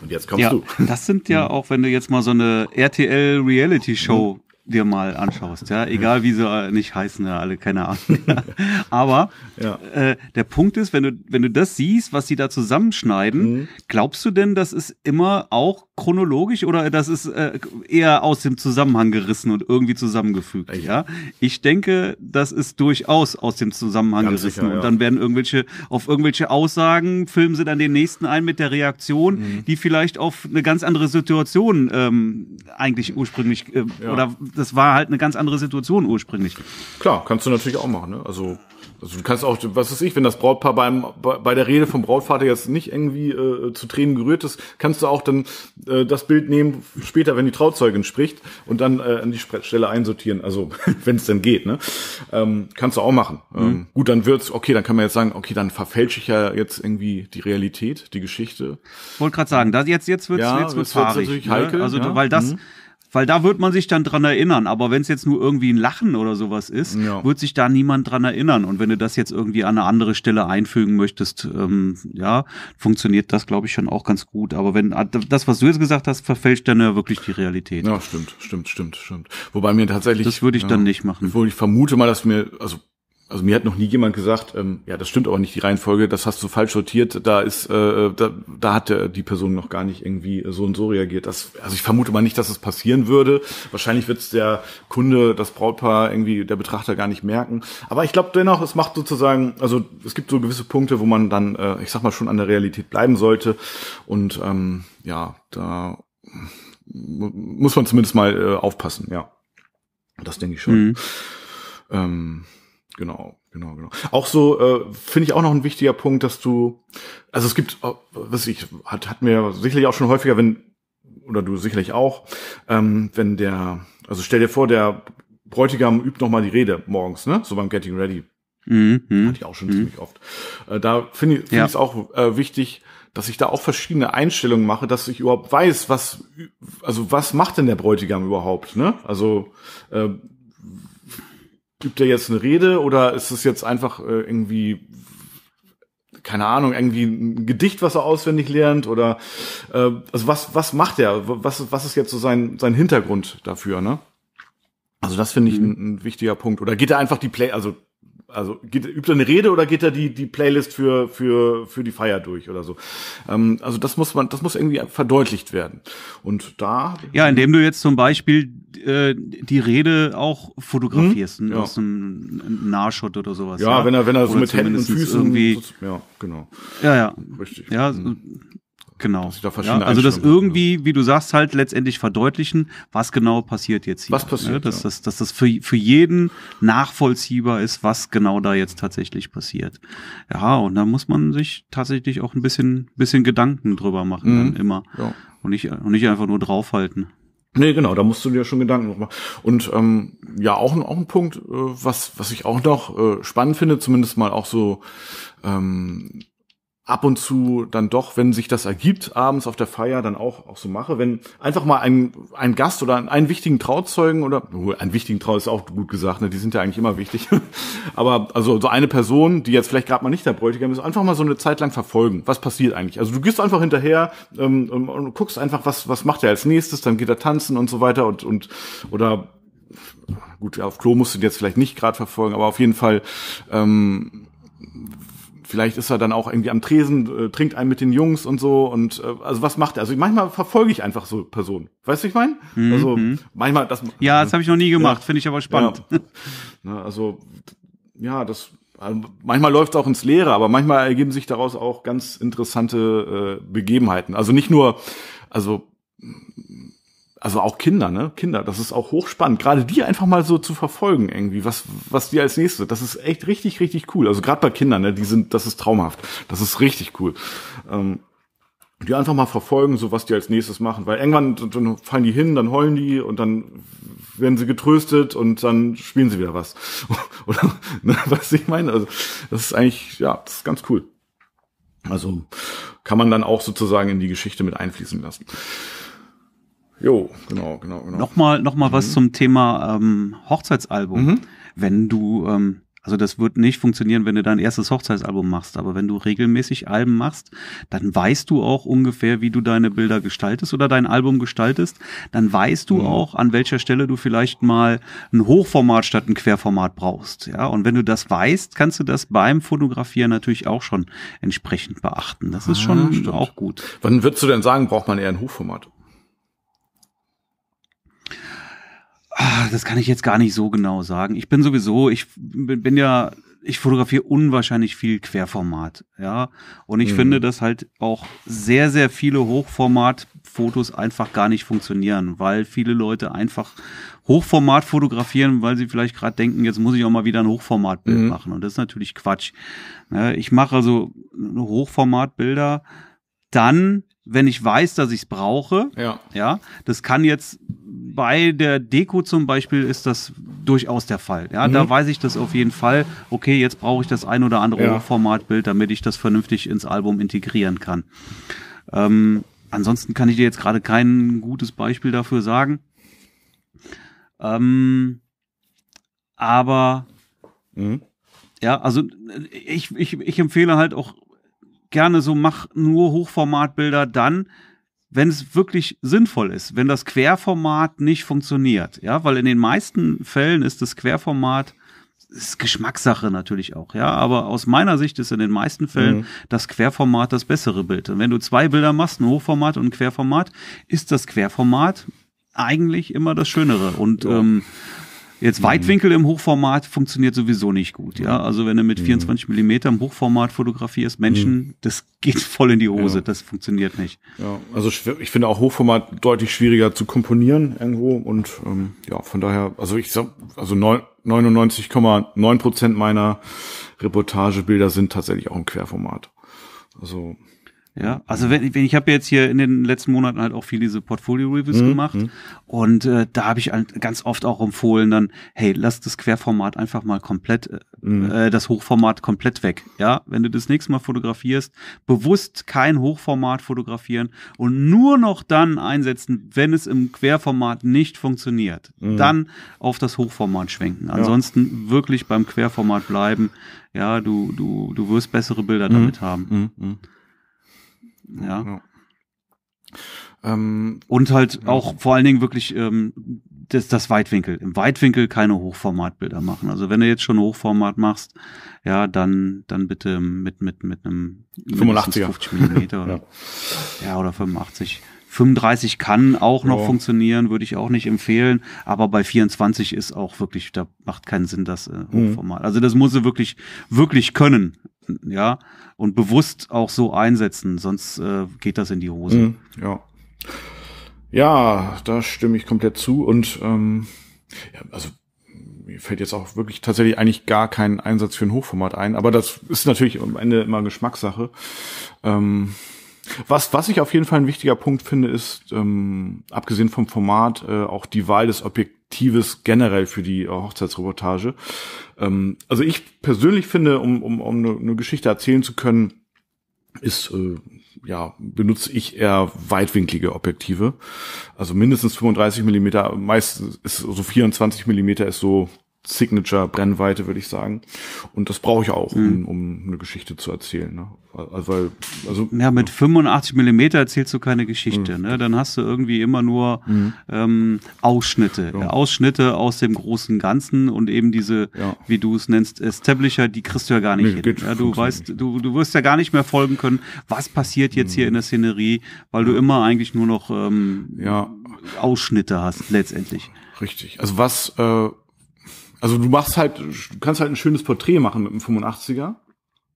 Und jetzt kommst ja, du. Das sind ja hm. auch, wenn du jetzt mal so eine RTL-Reality-Show mhm dir mal anschaust, ja, egal wie sie äh, nicht heißen, ja, alle, keine Ahnung. [laughs] Aber ja. äh, der Punkt ist, wenn du, wenn du das siehst, was sie da zusammenschneiden, mhm. glaubst du denn, das ist immer auch chronologisch oder das ist äh, eher aus dem Zusammenhang gerissen und irgendwie zusammengefügt? Ich, ja, ich denke, das ist durchaus aus dem Zusammenhang gerissen sicher, ja. und dann werden irgendwelche auf irgendwelche Aussagen filmen sie dann den nächsten ein mit der Reaktion, mhm. die vielleicht auf eine ganz andere Situation ähm, eigentlich mhm. ursprünglich äh, ja. oder das war halt eine ganz andere Situation ursprünglich. Klar, kannst du natürlich auch machen. Ne? Also also du kannst auch, was weiß ich, wenn das Brautpaar beim, bei der Rede vom Brautvater jetzt nicht irgendwie äh, zu Tränen gerührt ist, kannst du auch dann äh, das Bild nehmen, später, wenn die Trauzeugin spricht und dann äh, an die Stelle einsortieren. Also, [laughs] wenn es denn geht, ne? Ähm, kannst du auch machen. Ähm, mhm. gut, dann wird's, okay, dann kann man jetzt sagen, okay, dann verfälsche ich ja jetzt irgendwie die Realität, die Geschichte. Wollte gerade sagen, das, jetzt, jetzt wird's, ja, jetzt wird's, jetzt wird's haarig, natürlich ne? heikel. Ne? Also, ja? weil das, mhm weil da wird man sich dann dran erinnern. Aber wenn es jetzt nur irgendwie ein Lachen oder sowas ist, ja. wird sich da niemand dran erinnern. Und wenn du das jetzt irgendwie an eine andere Stelle einfügen möchtest, ähm, ja, funktioniert das, glaube ich, schon auch ganz gut. Aber wenn ah, das, was du jetzt gesagt hast, verfälscht dann ja wirklich die Realität. Ja, stimmt, stimmt, stimmt, stimmt. Wobei mir tatsächlich. Das würde ich ja, dann nicht machen. Obwohl ich vermute mal, dass mir, also also mir hat noch nie jemand gesagt, ähm, ja, das stimmt aber nicht die Reihenfolge, das hast du falsch sortiert, da ist, äh, da, da hat äh, die Person noch gar nicht irgendwie so und so reagiert. Das, also ich vermute mal nicht, dass es das passieren würde. Wahrscheinlich wird es der Kunde, das Brautpaar, irgendwie der Betrachter gar nicht merken. Aber ich glaube dennoch, es macht sozusagen, also es gibt so gewisse Punkte, wo man dann, äh, ich sag mal, schon an der Realität bleiben sollte. Und ähm, ja, da muss man zumindest mal äh, aufpassen, ja. Das denke ich schon. Mhm. Ähm, Genau, genau, genau. Auch so äh, finde ich auch noch ein wichtiger Punkt, dass du, also es gibt, äh, was ich, hat, hat mir sicherlich auch schon häufiger, wenn, oder du sicherlich auch, ähm, wenn der, also stell dir vor, der Bräutigam übt nochmal die Rede morgens, ne? So beim Getting Ready. Mhm, mhm. Hatte ich auch schon mhm. ziemlich oft. Äh, da finde ich es find ja. auch äh, wichtig, dass ich da auch verschiedene Einstellungen mache, dass ich überhaupt weiß, was, also was macht denn der Bräutigam überhaupt, ne? Also äh, gibt er jetzt eine Rede oder ist es jetzt einfach äh, irgendwie keine Ahnung, irgendwie ein Gedicht, was er auswendig lernt oder äh, also was was macht er? Was was ist jetzt so sein sein Hintergrund dafür, ne? Also das finde ich mhm. ein, ein, wichtiger Punkt. Oder geht er einfach die Play, also also geht, übt er eine Rede oder geht er die die Playlist für für für die Feier durch oder so? Ähm, also das muss man, das muss irgendwie verdeutlicht werden. Und da ja, indem du jetzt zum Beispiel äh, die Rede auch fotografierst, hm? ja. aus einem, einem Nahshot oder sowas. Ja, ja, wenn er wenn er oder so mit Händen und Füßen irgendwie, so, ja, genau, ja, ja, richtig, ja. Hm. Genau. Dass da ja, also das irgendwie, ja. wie du sagst, halt letztendlich verdeutlichen, was genau passiert jetzt hier. Was passiert? Ne? Dass, ja. das, dass das für, für jeden nachvollziehbar ist, was genau da jetzt tatsächlich passiert. Ja, und da muss man sich tatsächlich auch ein bisschen, bisschen Gedanken drüber machen, mhm. dann immer. Ja. Und, nicht, und nicht einfach nur draufhalten. Nee, genau, da musst du dir schon Gedanken machen. Und ähm, ja, auch, ein, auch ein Punkt, äh, was, was ich auch noch äh, spannend finde, zumindest mal auch so ähm, ab und zu dann doch, wenn sich das ergibt, abends auf der Feier dann auch, auch so mache. Wenn einfach mal ein, ein Gast oder einen, einen wichtigen Trauzeugen oder einen wichtigen Trau ist auch gut gesagt, ne? die sind ja eigentlich immer wichtig. [laughs] Aber also so eine Person, die jetzt vielleicht gerade mal nicht der Bräutigam ist, einfach mal so eine Zeit lang verfolgen. Was passiert eigentlich? Also du gehst einfach hinterher ähm, ähm, und guckst einfach, was, was macht er als nächstes, dann geht er tanzen und so weiter und, und oder gut, ja, auf Klo musst du jetzt vielleicht nicht gerade verfolgen, aber auf jeden Fall ähm, Vielleicht ist er dann auch irgendwie am Tresen, äh, trinkt einen mit den Jungs und so und äh, also was macht er? Also manchmal verfolge ich einfach so Personen. Weißt du, ich meine? Mhm. Also mhm. manchmal das. Ja, das habe ich noch nie gemacht. Ja. Finde ich aber spannend. Ja. [laughs] Ne, also ja, das also manchmal läuft es auch ins Leere, aber manchmal ergeben sich daraus auch ganz interessante äh, Begebenheiten. Also nicht nur, also also auch Kinder, ne? Kinder, das ist auch hochspannend. Gerade die einfach mal so zu verfolgen, irgendwie, was, was die als nächstes, das ist echt richtig, richtig cool. Also gerade bei Kindern, ne, die sind, das ist traumhaft. Das ist richtig cool. Ähm, die einfach mal verfolgen, so was die als nächstes machen. Weil irgendwann dann fallen die hin, dann heulen die und dann werden sie getröstet und dann spielen sie wieder was. [laughs] Oder ne, was ich meine. Also, das ist eigentlich, ja, das ist ganz cool. Also kann man dann auch sozusagen in die Geschichte mit einfließen lassen. Jo, genau, genau, genau. Nochmal, nochmal mhm. was zum Thema ähm, Hochzeitsalbum. Mhm. Wenn du, ähm, also das wird nicht funktionieren, wenn du dein erstes Hochzeitsalbum machst, aber wenn du regelmäßig Alben machst, dann weißt du auch ungefähr, wie du deine Bilder gestaltest oder dein Album gestaltest. Dann weißt du mhm. auch, an welcher Stelle du vielleicht mal ein Hochformat statt ein Querformat brauchst. Ja, und wenn du das weißt, kannst du das beim Fotografieren natürlich auch schon entsprechend beachten. Das ist ah, schon ah, auch gut. Wann würdest du denn sagen, braucht man eher ein Hochformat? Ach, das kann ich jetzt gar nicht so genau sagen. Ich bin sowieso, ich bin ja, ich fotografiere unwahrscheinlich viel Querformat, ja. Und ich mhm. finde, dass halt auch sehr, sehr viele Hochformat-Fotos einfach gar nicht funktionieren, weil viele Leute einfach Hochformat fotografieren, weil sie vielleicht gerade denken, jetzt muss ich auch mal wieder ein Hochformatbild mhm. machen. Und das ist natürlich Quatsch. Ne? Ich mache also Hochformatbilder dann, wenn ich weiß, dass ich es brauche. Ja. ja. Das kann jetzt bei der Deko zum Beispiel ist das durchaus der Fall. Ja, mhm. da weiß ich das auf jeden Fall. Okay, jetzt brauche ich das ein oder andere ja. Formatbild, damit ich das vernünftig ins Album integrieren kann. Ähm, ansonsten kann ich dir jetzt gerade kein gutes Beispiel dafür sagen. Ähm, aber mhm. ja, also ich, ich, ich empfehle halt auch gerne so, mach nur Hochformatbilder dann, wenn es wirklich sinnvoll ist, wenn das Querformat nicht funktioniert. Ja, weil in den meisten Fällen ist das Querformat ist Geschmackssache natürlich auch, ja. Aber aus meiner Sicht ist in den meisten Fällen mhm. das Querformat das bessere Bild. Und wenn du zwei Bilder machst, ein Hochformat und ein Querformat, ist das Querformat eigentlich immer das Schönere. Und ja. ähm, Jetzt mhm. Weitwinkel im Hochformat funktioniert sowieso nicht gut, ja. Mhm. Also wenn du mit 24 mhm. Millimeter im Hochformat fotografierst, Menschen, das geht voll in die Hose, ja. das funktioniert nicht. Ja, also ich finde auch Hochformat deutlich schwieriger zu komponieren irgendwo und ähm, ja, von daher, also ich sag, also 99,9 Prozent meiner Reportagebilder sind tatsächlich auch im Querformat. Also ja, also wenn, wenn ich habe jetzt hier in den letzten Monaten halt auch viel diese Portfolio-Reviews mhm, gemacht mhm. und äh, da habe ich halt ganz oft auch empfohlen dann, hey, lass das Querformat einfach mal komplett, äh, mhm. äh, das Hochformat komplett weg. Ja, wenn du das nächste Mal fotografierst, bewusst kein Hochformat fotografieren und nur noch dann einsetzen, wenn es im Querformat nicht funktioniert. Mhm. Dann auf das Hochformat schwenken. Ansonsten ja. wirklich beim Querformat bleiben. Ja, du, du, du wirst bessere Bilder mhm. damit haben. Mhm, ja. ja. Ähm, und halt ja. auch vor allen Dingen wirklich ähm, das, das Weitwinkel. Im Weitwinkel keine Hochformatbilder machen. Also wenn du jetzt schon Hochformat machst, ja, dann dann bitte mit mit mit einem 85 50 Millimeter [laughs] oder, ja. ja. oder 85. 35 kann auch noch ja. funktionieren, würde ich auch nicht empfehlen. Aber bei 24 ist auch wirklich, da macht keinen Sinn, das äh, mhm. Hochformat. Mhm. Also das muss sie wirklich wirklich können ja, und bewusst auch so einsetzen, sonst äh, geht das in die Hose. Mhm, ja. Ja, da stimme ich komplett zu und ähm, ja, also mir fällt jetzt auch wirklich tatsächlich eigentlich gar kein Einsatz für ein Hochformat ein, aber das ist natürlich am Ende immer Geschmackssache. Ähm, was, was ich auf jeden Fall ein wichtiger Punkt finde, ist, ähm, abgesehen vom Format, äh, auch die Wahl des Objektives generell für die äh, Hochzeitsreportage. Ähm, also ich persönlich finde, um, um, um eine, eine Geschichte erzählen zu können, ist, äh, ja, benutze ich eher weitwinklige Objektive. Also mindestens 35 Millimeter, meistens ist so 24 Millimeter ist so Signature-Brennweite, würde ich sagen. Und das brauche ich auch, um, hm. um eine Geschichte zu erzählen. Ne? Also, weil, also, ja, mit 85 Millimeter erzählst du keine Geschichte. Mhm. Ne? Dann hast du irgendwie immer nur mhm. ähm, Ausschnitte. Ja. Ausschnitte aus dem großen Ganzen und eben diese, ja. wie du es nennst, Establisher, die kriegst du ja gar nicht nee, hin. Ja, du weißt, nicht. du, du wirst ja gar nicht mehr folgen können, was passiert jetzt mhm. hier hm. in der Szenerie, weil du immer eigentlich nur noch ähm, ja. Ausschnitte hast, letztendlich. Richtig. Also was äh, also du machst halt, du kannst halt ein schönes Porträt machen mit einem 85er.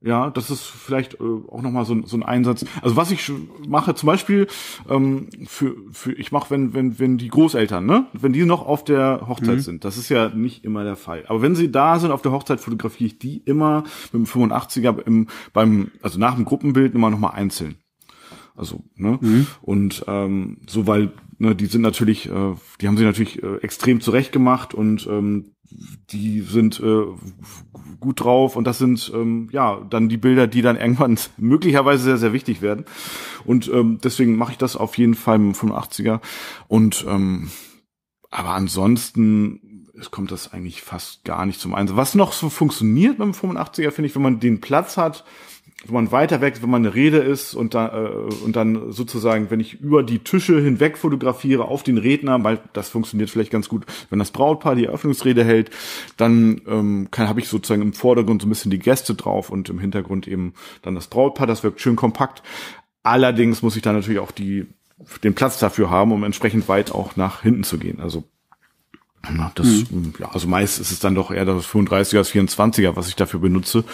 Ja, das ist vielleicht äh, auch nochmal so, so ein Einsatz. Also was ich mache, zum Beispiel, ähm, für, für, ich mache, wenn, wenn, wenn die Großeltern, ne, wenn die noch auf der Hochzeit mhm. sind, das ist ja nicht immer der Fall. Aber wenn sie da sind auf der Hochzeit, fotografiere ich die immer mit dem 85er im, beim, also nach dem Gruppenbild immer nochmal einzeln. Also, ne? Mhm. Und ähm, so, weil ne, die sind natürlich, äh, die haben sie natürlich äh, extrem zurecht gemacht und ähm, die sind äh, gut drauf und das sind ähm, ja dann die Bilder, die dann irgendwann [laughs] möglicherweise sehr, sehr wichtig werden. Und ähm, deswegen mache ich das auf jeden Fall mit dem 85er. Und ähm, aber ansonsten es kommt das eigentlich fast gar nicht zum Einsatz. Was noch so funktioniert beim 85er, finde ich, wenn man den Platz hat, wenn man weiter weg, wenn man eine Rede ist und, da, äh, und dann sozusagen, wenn ich über die Tische hinweg fotografiere auf den Redner, weil das funktioniert vielleicht ganz gut, wenn das Brautpaar die Eröffnungsrede hält, dann ähm, habe ich sozusagen im Vordergrund so ein bisschen die Gäste drauf und im Hintergrund eben dann das Brautpaar, das wirkt schön kompakt. Allerdings muss ich da natürlich auch die, den Platz dafür haben, um entsprechend weit auch nach hinten zu gehen. Also das, mhm. ja, also meist ist es dann doch eher das 35er, das 24er, was ich dafür benutze.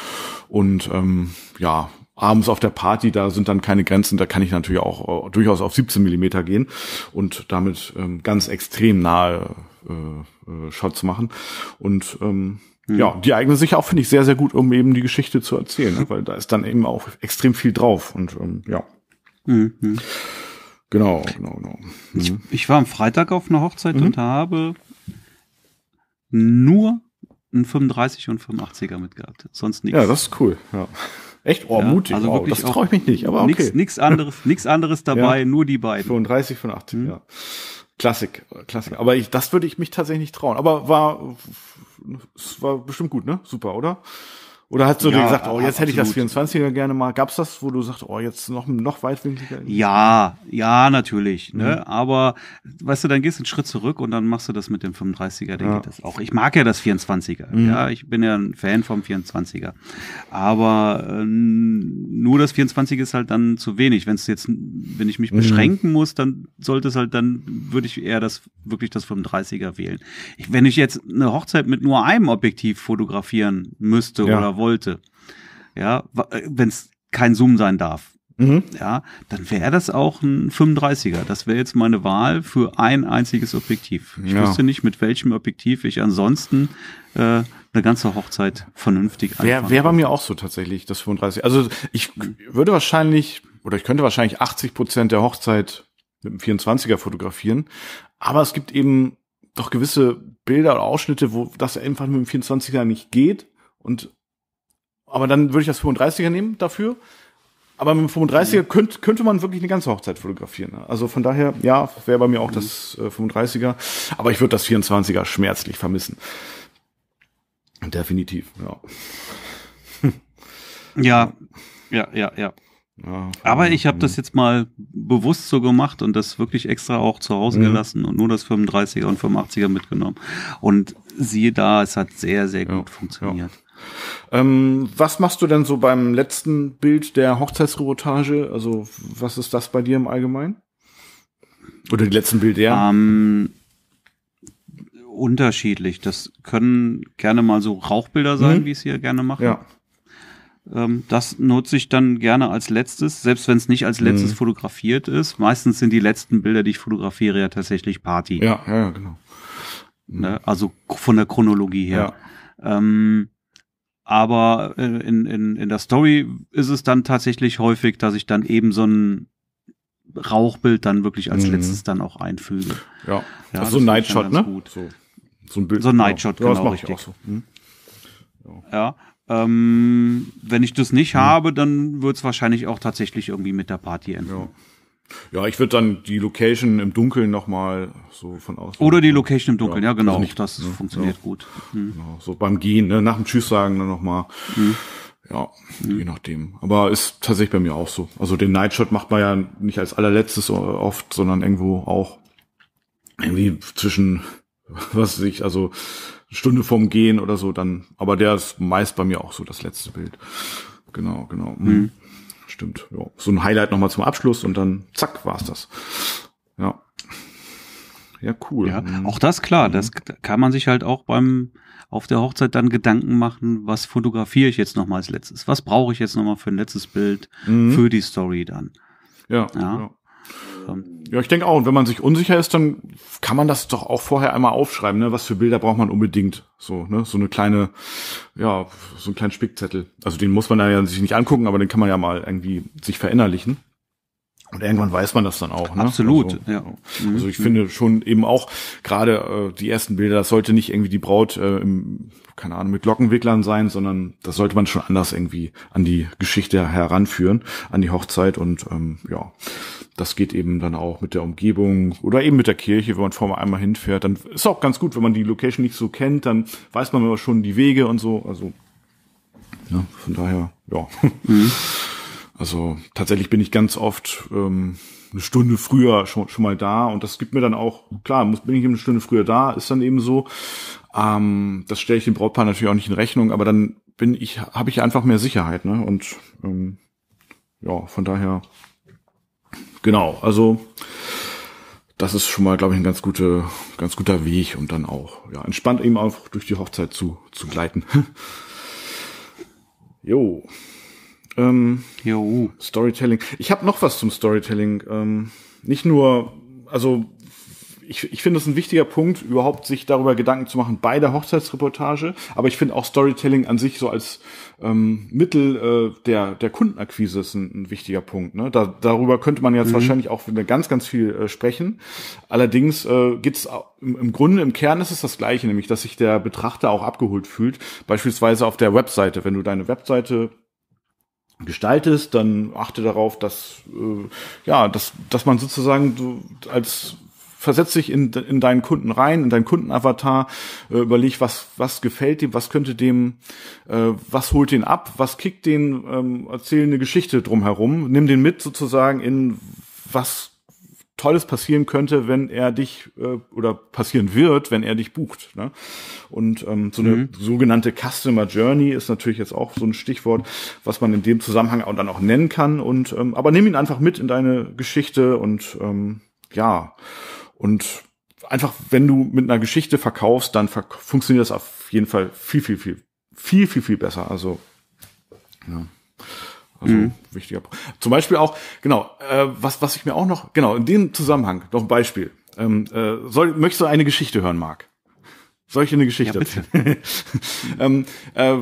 Und ähm, ja, abends auf der Party, da sind dann keine Grenzen, da kann ich natürlich auch äh, durchaus auf 17 Millimeter gehen und damit ähm, ganz extrem nahe äh, äh, Shots machen. Und ähm, mhm. ja, die eignen sich auch, finde ich, sehr, sehr gut, um eben die Geschichte zu erzählen, mhm. weil da ist dann eben auch extrem viel drauf. Und ähm, ja. Mhm, mhm. Genau, genau, genau. Ich, mhm. ich war am Freitag auf einer Hochzeit und habe nur ein 35 und 85er mitgehabt. Sonst nichts. Ja, das ist cool. Ja. Echt? Oh, ja, mutig. Also wow, das traue ich mich nicht, aber okay. Nichts anderes, [laughs] nix anderes dabei, ja. nur die beiden. 35, 85, mhm. ja. Klassik, äh, Klassik. Aber ich, das würde ich mich tatsächlich nicht trauen. Aber war, es war bestimmt gut, ne? Super, oder? Oder hast du ja, dir gesagt, oh, jetzt hätte ich das 24er gerne mal? Gab's das, wo du sagst, oh, jetzt noch, noch weitwinkliger? Ja, ja, natürlich. Ne? Mhm. Ne? Aber weißt du, dann gehst du einen Schritt zurück und dann machst du das mit dem 35er, dann ja. geht das auch. Ich mag ja das 24er. Mhm. Ja, ich bin ja ein Fan vom 24er. Aber äh, nur das 24 er ist halt dann zu wenig. Wenn es jetzt, wenn ich mich mhm. beschränken muss, dann sollte es halt, dann würde ich eher das wirklich das 35er wählen. Ich, wenn ich jetzt eine Hochzeit mit nur einem Objektiv fotografieren müsste ja. oder wo wollte, ja, äh, wenn es kein Zoom sein darf, mhm. ja, dann wäre das auch ein 35er. Das wäre jetzt meine Wahl für ein einziges Objektiv. Ich ja. wüsste nicht, mit welchem Objektiv ich ansonsten äh, eine ganze Hochzeit vernünftig anfangen. Wäre bei mir auch so tatsächlich, das 35. Also ich würde wahrscheinlich, oder ich könnte wahrscheinlich 80 Prozent der Hochzeit mit dem 24er fotografieren. Aber es gibt eben doch gewisse Bilder oder Ausschnitte, wo das einfach mit dem 24er nicht geht. Und aber dann würde ich das 35er nehmen dafür. Aber mit dem 35er mhm. könnte, könnte man wirklich eine ganze Hochzeit fotografieren. Ne? Also von daher, ja, wäre bei mir auch das mhm. äh, 35er. Aber ich würde das 24er schmerzlich vermissen. Definitiv, [laughs] ja. ja, ja, ja, ja. ja Aber ich habe hm. das jetzt mal bewusst so gemacht und das wirklich extra auch zu Hause mhm. gelassen und nur das 35er und 85er mitgenommen. Und siehe da, es hat sehr, sehr gut ja, funktioniert. Ja. Ähm, was machst du denn so beim letzten Bild der Hochzeitsreportage? Also was ist das bei dir im Allgemeinen? Oder die letzten Bilder? Ähm, unterschiedlich. Das können gerne mal so Rauchbilder sein, mhm. wie ich es hier gerne mache. Ja. Ähm, das nutze ich dann gerne als letztes, selbst wenn es nicht als letztes mhm. fotografiert ist. Meistens sind die letzten Bilder, die ich fotografiere, ja tatsächlich Party. Ja, ja, genau. Mhm. Also von der Chronologie her. Ja. Ähm, aber äh, in, in, in der Story ist es dann tatsächlich häufig, dass ich dann eben so ein Rauchbild dann wirklich als mhm. letztes dann auch einfüge. Ja, ja also so ein Nightshot, ne? Gut. So, so ein Bild. So ein genau. Nightshot, ja, genau, das mache Ich auch so. Hm? Ja. ja ähm, wenn ich das nicht hm. habe, dann wird es wahrscheinlich auch tatsächlich irgendwie mit der Party enden. Ja. Ja, ich würde dann die Location im Dunkeln nochmal so von außen. Oder die Location im Dunkeln, ja, ja genau. Also nicht, das ne, funktioniert ja. gut. Mhm. Genau, so beim Gehen, ne, nach dem Tschüss sagen dann nochmal. Mhm. Ja, mhm. je nachdem. Aber ist tatsächlich bei mir auch so. Also den Nightshot macht man ja nicht als allerletztes oft, sondern irgendwo auch irgendwie zwischen, [laughs] was weiß ich, also eine Stunde vorm Gehen oder so dann. Aber der ist meist bei mir auch so das letzte Bild. Genau, genau. Mhm. mhm stimmt. Ja. So ein Highlight nochmal zum Abschluss und dann zack, war es das. Ja. Ja, cool. Ja, mhm. auch das klar, das mhm. kann man sich halt auch beim auf der Hochzeit dann Gedanken machen, was fotografiere ich jetzt nochmal als letztes? Was brauche ich jetzt nochmal für ein letztes Bild mhm. für die Story dann? Ja, ja. ja haben. Ja, ich denke auch. Und wenn man sich unsicher ist, dann kann man das doch auch vorher einmal aufschreiben, ne? Was für Bilder braucht man unbedingt? So, ne? So eine kleine, ja, so einen kleinen Spickzettel. Also den muss man ja sich nicht angucken, aber den kann man ja mal irgendwie sich verinnerlichen. Und irgendwann weiß man das dann auch. Ne? Absolut, also, ja. Mhm. Also ich mhm. finde schon eben auch gerade äh, die ersten Bilder, das sollte nicht irgendwie die Braut, äh, im, keine Ahnung, mit Glockenwicklern sein, sondern das sollte man schon anders irgendwie an die Geschichte heranführen, an die Hochzeit und ähm, ja, das geht eben dann auch mit der Umgebung oder eben mit der Kirche, wenn man vorher einmal hinfährt. Dann ist auch ganz gut, wenn man die Location nicht so kennt, dann weiß man aber schon die Wege und so. Also ja, von daher, ja. Mhm. [laughs] Also tatsächlich bin ich ganz oft ähm, eine Stunde früher schon, schon mal da und das gibt mir dann auch, klar, muss, bin ich eben eine Stunde früher da, ist dann eben so. Ähm, das stelle ich dem Brautpaar natürlich auch nicht in Rechnung, aber dann bin ich, habe ich einfach mehr Sicherheit, ne? Und ähm, ja, von daher genau, also das ist schon mal, glaube ich, ein ganz, gute, ganz guter Weg, um dann auch ja, entspannt eben auch durch die Hochzeit zu, zu gleiten. [laughs] jo. Ähm, jo. Storytelling. Ich habe noch was zum Storytelling. Ähm, nicht nur, also ich, ich finde es ein wichtiger Punkt, überhaupt sich darüber Gedanken zu machen bei der Hochzeitsreportage. Aber ich finde auch Storytelling an sich so als ähm, Mittel äh, der, der Kundenakquise ist ein, ein wichtiger Punkt. Ne? Da, darüber könnte man jetzt mhm. wahrscheinlich auch wieder ganz, ganz viel äh, sprechen. Allerdings äh, geht im, im Grunde, im Kern ist es das Gleiche, nämlich, dass sich der Betrachter auch abgeholt fühlt. Beispielsweise auf der Webseite. Wenn du deine Webseite gestaltest, dann achte darauf, dass äh, ja, dass dass man sozusagen so als versetz dich in, in deinen Kunden rein, in deinen Kundenavatar, äh, überleg, was, was gefällt dem, was könnte dem, äh, was holt den ab, was kickt den, ähm, erzähl eine Geschichte drumherum, nimm den mit sozusagen in was Tolles passieren könnte, wenn er dich äh, oder passieren wird, wenn er dich bucht. Ne? Und ähm, so eine mhm. sogenannte Customer Journey ist natürlich jetzt auch so ein Stichwort, was man in dem Zusammenhang auch dann auch nennen kann. Und ähm, aber nimm ihn einfach mit in deine Geschichte und ähm, ja. Und einfach, wenn du mit einer Geschichte verkaufst, dann verk funktioniert das auf jeden Fall viel, viel, viel, viel, viel, viel besser. Also, ja. Also mhm. wichtiger. Zum Beispiel auch, genau, äh, was, was ich mir auch noch, genau, in dem Zusammenhang, noch ein Beispiel. Ähm, äh, soll, möchtest du eine Geschichte hören, Marc? Soll ich eine Geschichte ja, [laughs] ähm, äh,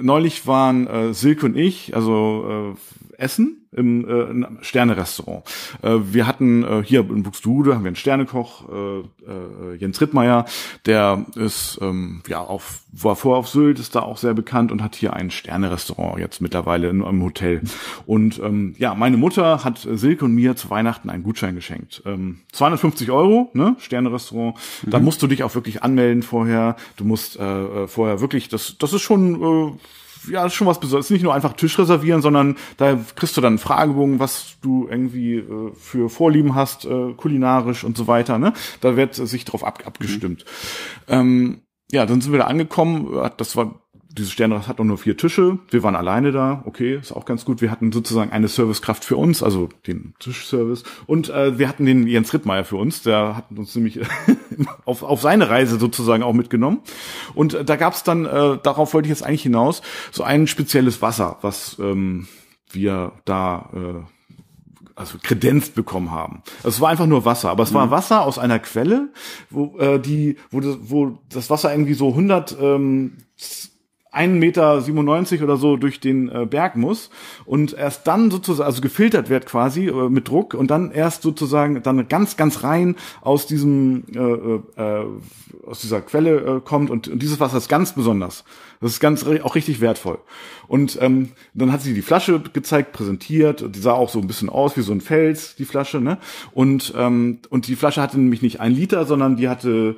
neulich waren äh, Silke und ich, also äh, essen im äh, Sterne-Restaurant. Äh, wir hatten äh, hier in Buxtehude haben wir einen Sternekoch, äh, äh, Jens Rittmeier, der ist ähm, ja auf, war vorher auf Sylt, ist da auch sehr bekannt und hat hier ein Sterne-Restaurant jetzt mittlerweile in einem Hotel. Und ähm, ja, meine Mutter hat Silke und mir zu Weihnachten einen Gutschein geschenkt. Ähm, 250 Euro, ne? Sterne-Restaurant. Mhm. Da musst du dich auch wirklich anmelden vorher. Du musst äh, äh vorher wirklich, das, das ist schon äh, ja, ist schon was Besonderes. Nicht nur einfach Tisch reservieren, sondern da kriegst du dann einen Fragebogen, was du irgendwie äh, für Vorlieben hast, äh, kulinarisch und so weiter. Ne? Da wird äh, sich drauf ab abgestimmt. Mhm. Ähm, ja, dann sind wir da angekommen. Das war dieses Sternenrad hat nur vier Tische. Wir waren alleine da. Okay, ist auch ganz gut. Wir hatten sozusagen eine Servicekraft für uns, also den Tischservice. Und äh, wir hatten den Jens Rittmeier für uns. Der hat uns nämlich [laughs] auf, auf seine Reise sozusagen auch mitgenommen. Und äh, da gab es dann, äh, darauf wollte ich jetzt eigentlich hinaus, so ein spezielles Wasser, was ähm, wir da äh, also kredenzt bekommen haben. Also es war einfach nur Wasser, aber es war mhm. Wasser aus einer Quelle, wo äh, die wo das, wo das Wasser irgendwie so 100 ähm, 1,97 Meter oder so durch den äh, Berg muss und erst dann sozusagen, also gefiltert wird quasi äh, mit Druck und dann erst sozusagen dann ganz, ganz rein aus diesem, äh, äh, äh aus dieser Quelle äh, kommt und, und dieses Wasser ist ganz besonders. Das ist ganz auch richtig wertvoll. Und ähm, dann hat sie die Flasche gezeigt, präsentiert. Die sah auch so ein bisschen aus wie so ein Fels, die Flasche. Ne? Und ähm, und die Flasche hatte nämlich nicht ein Liter, sondern die hatte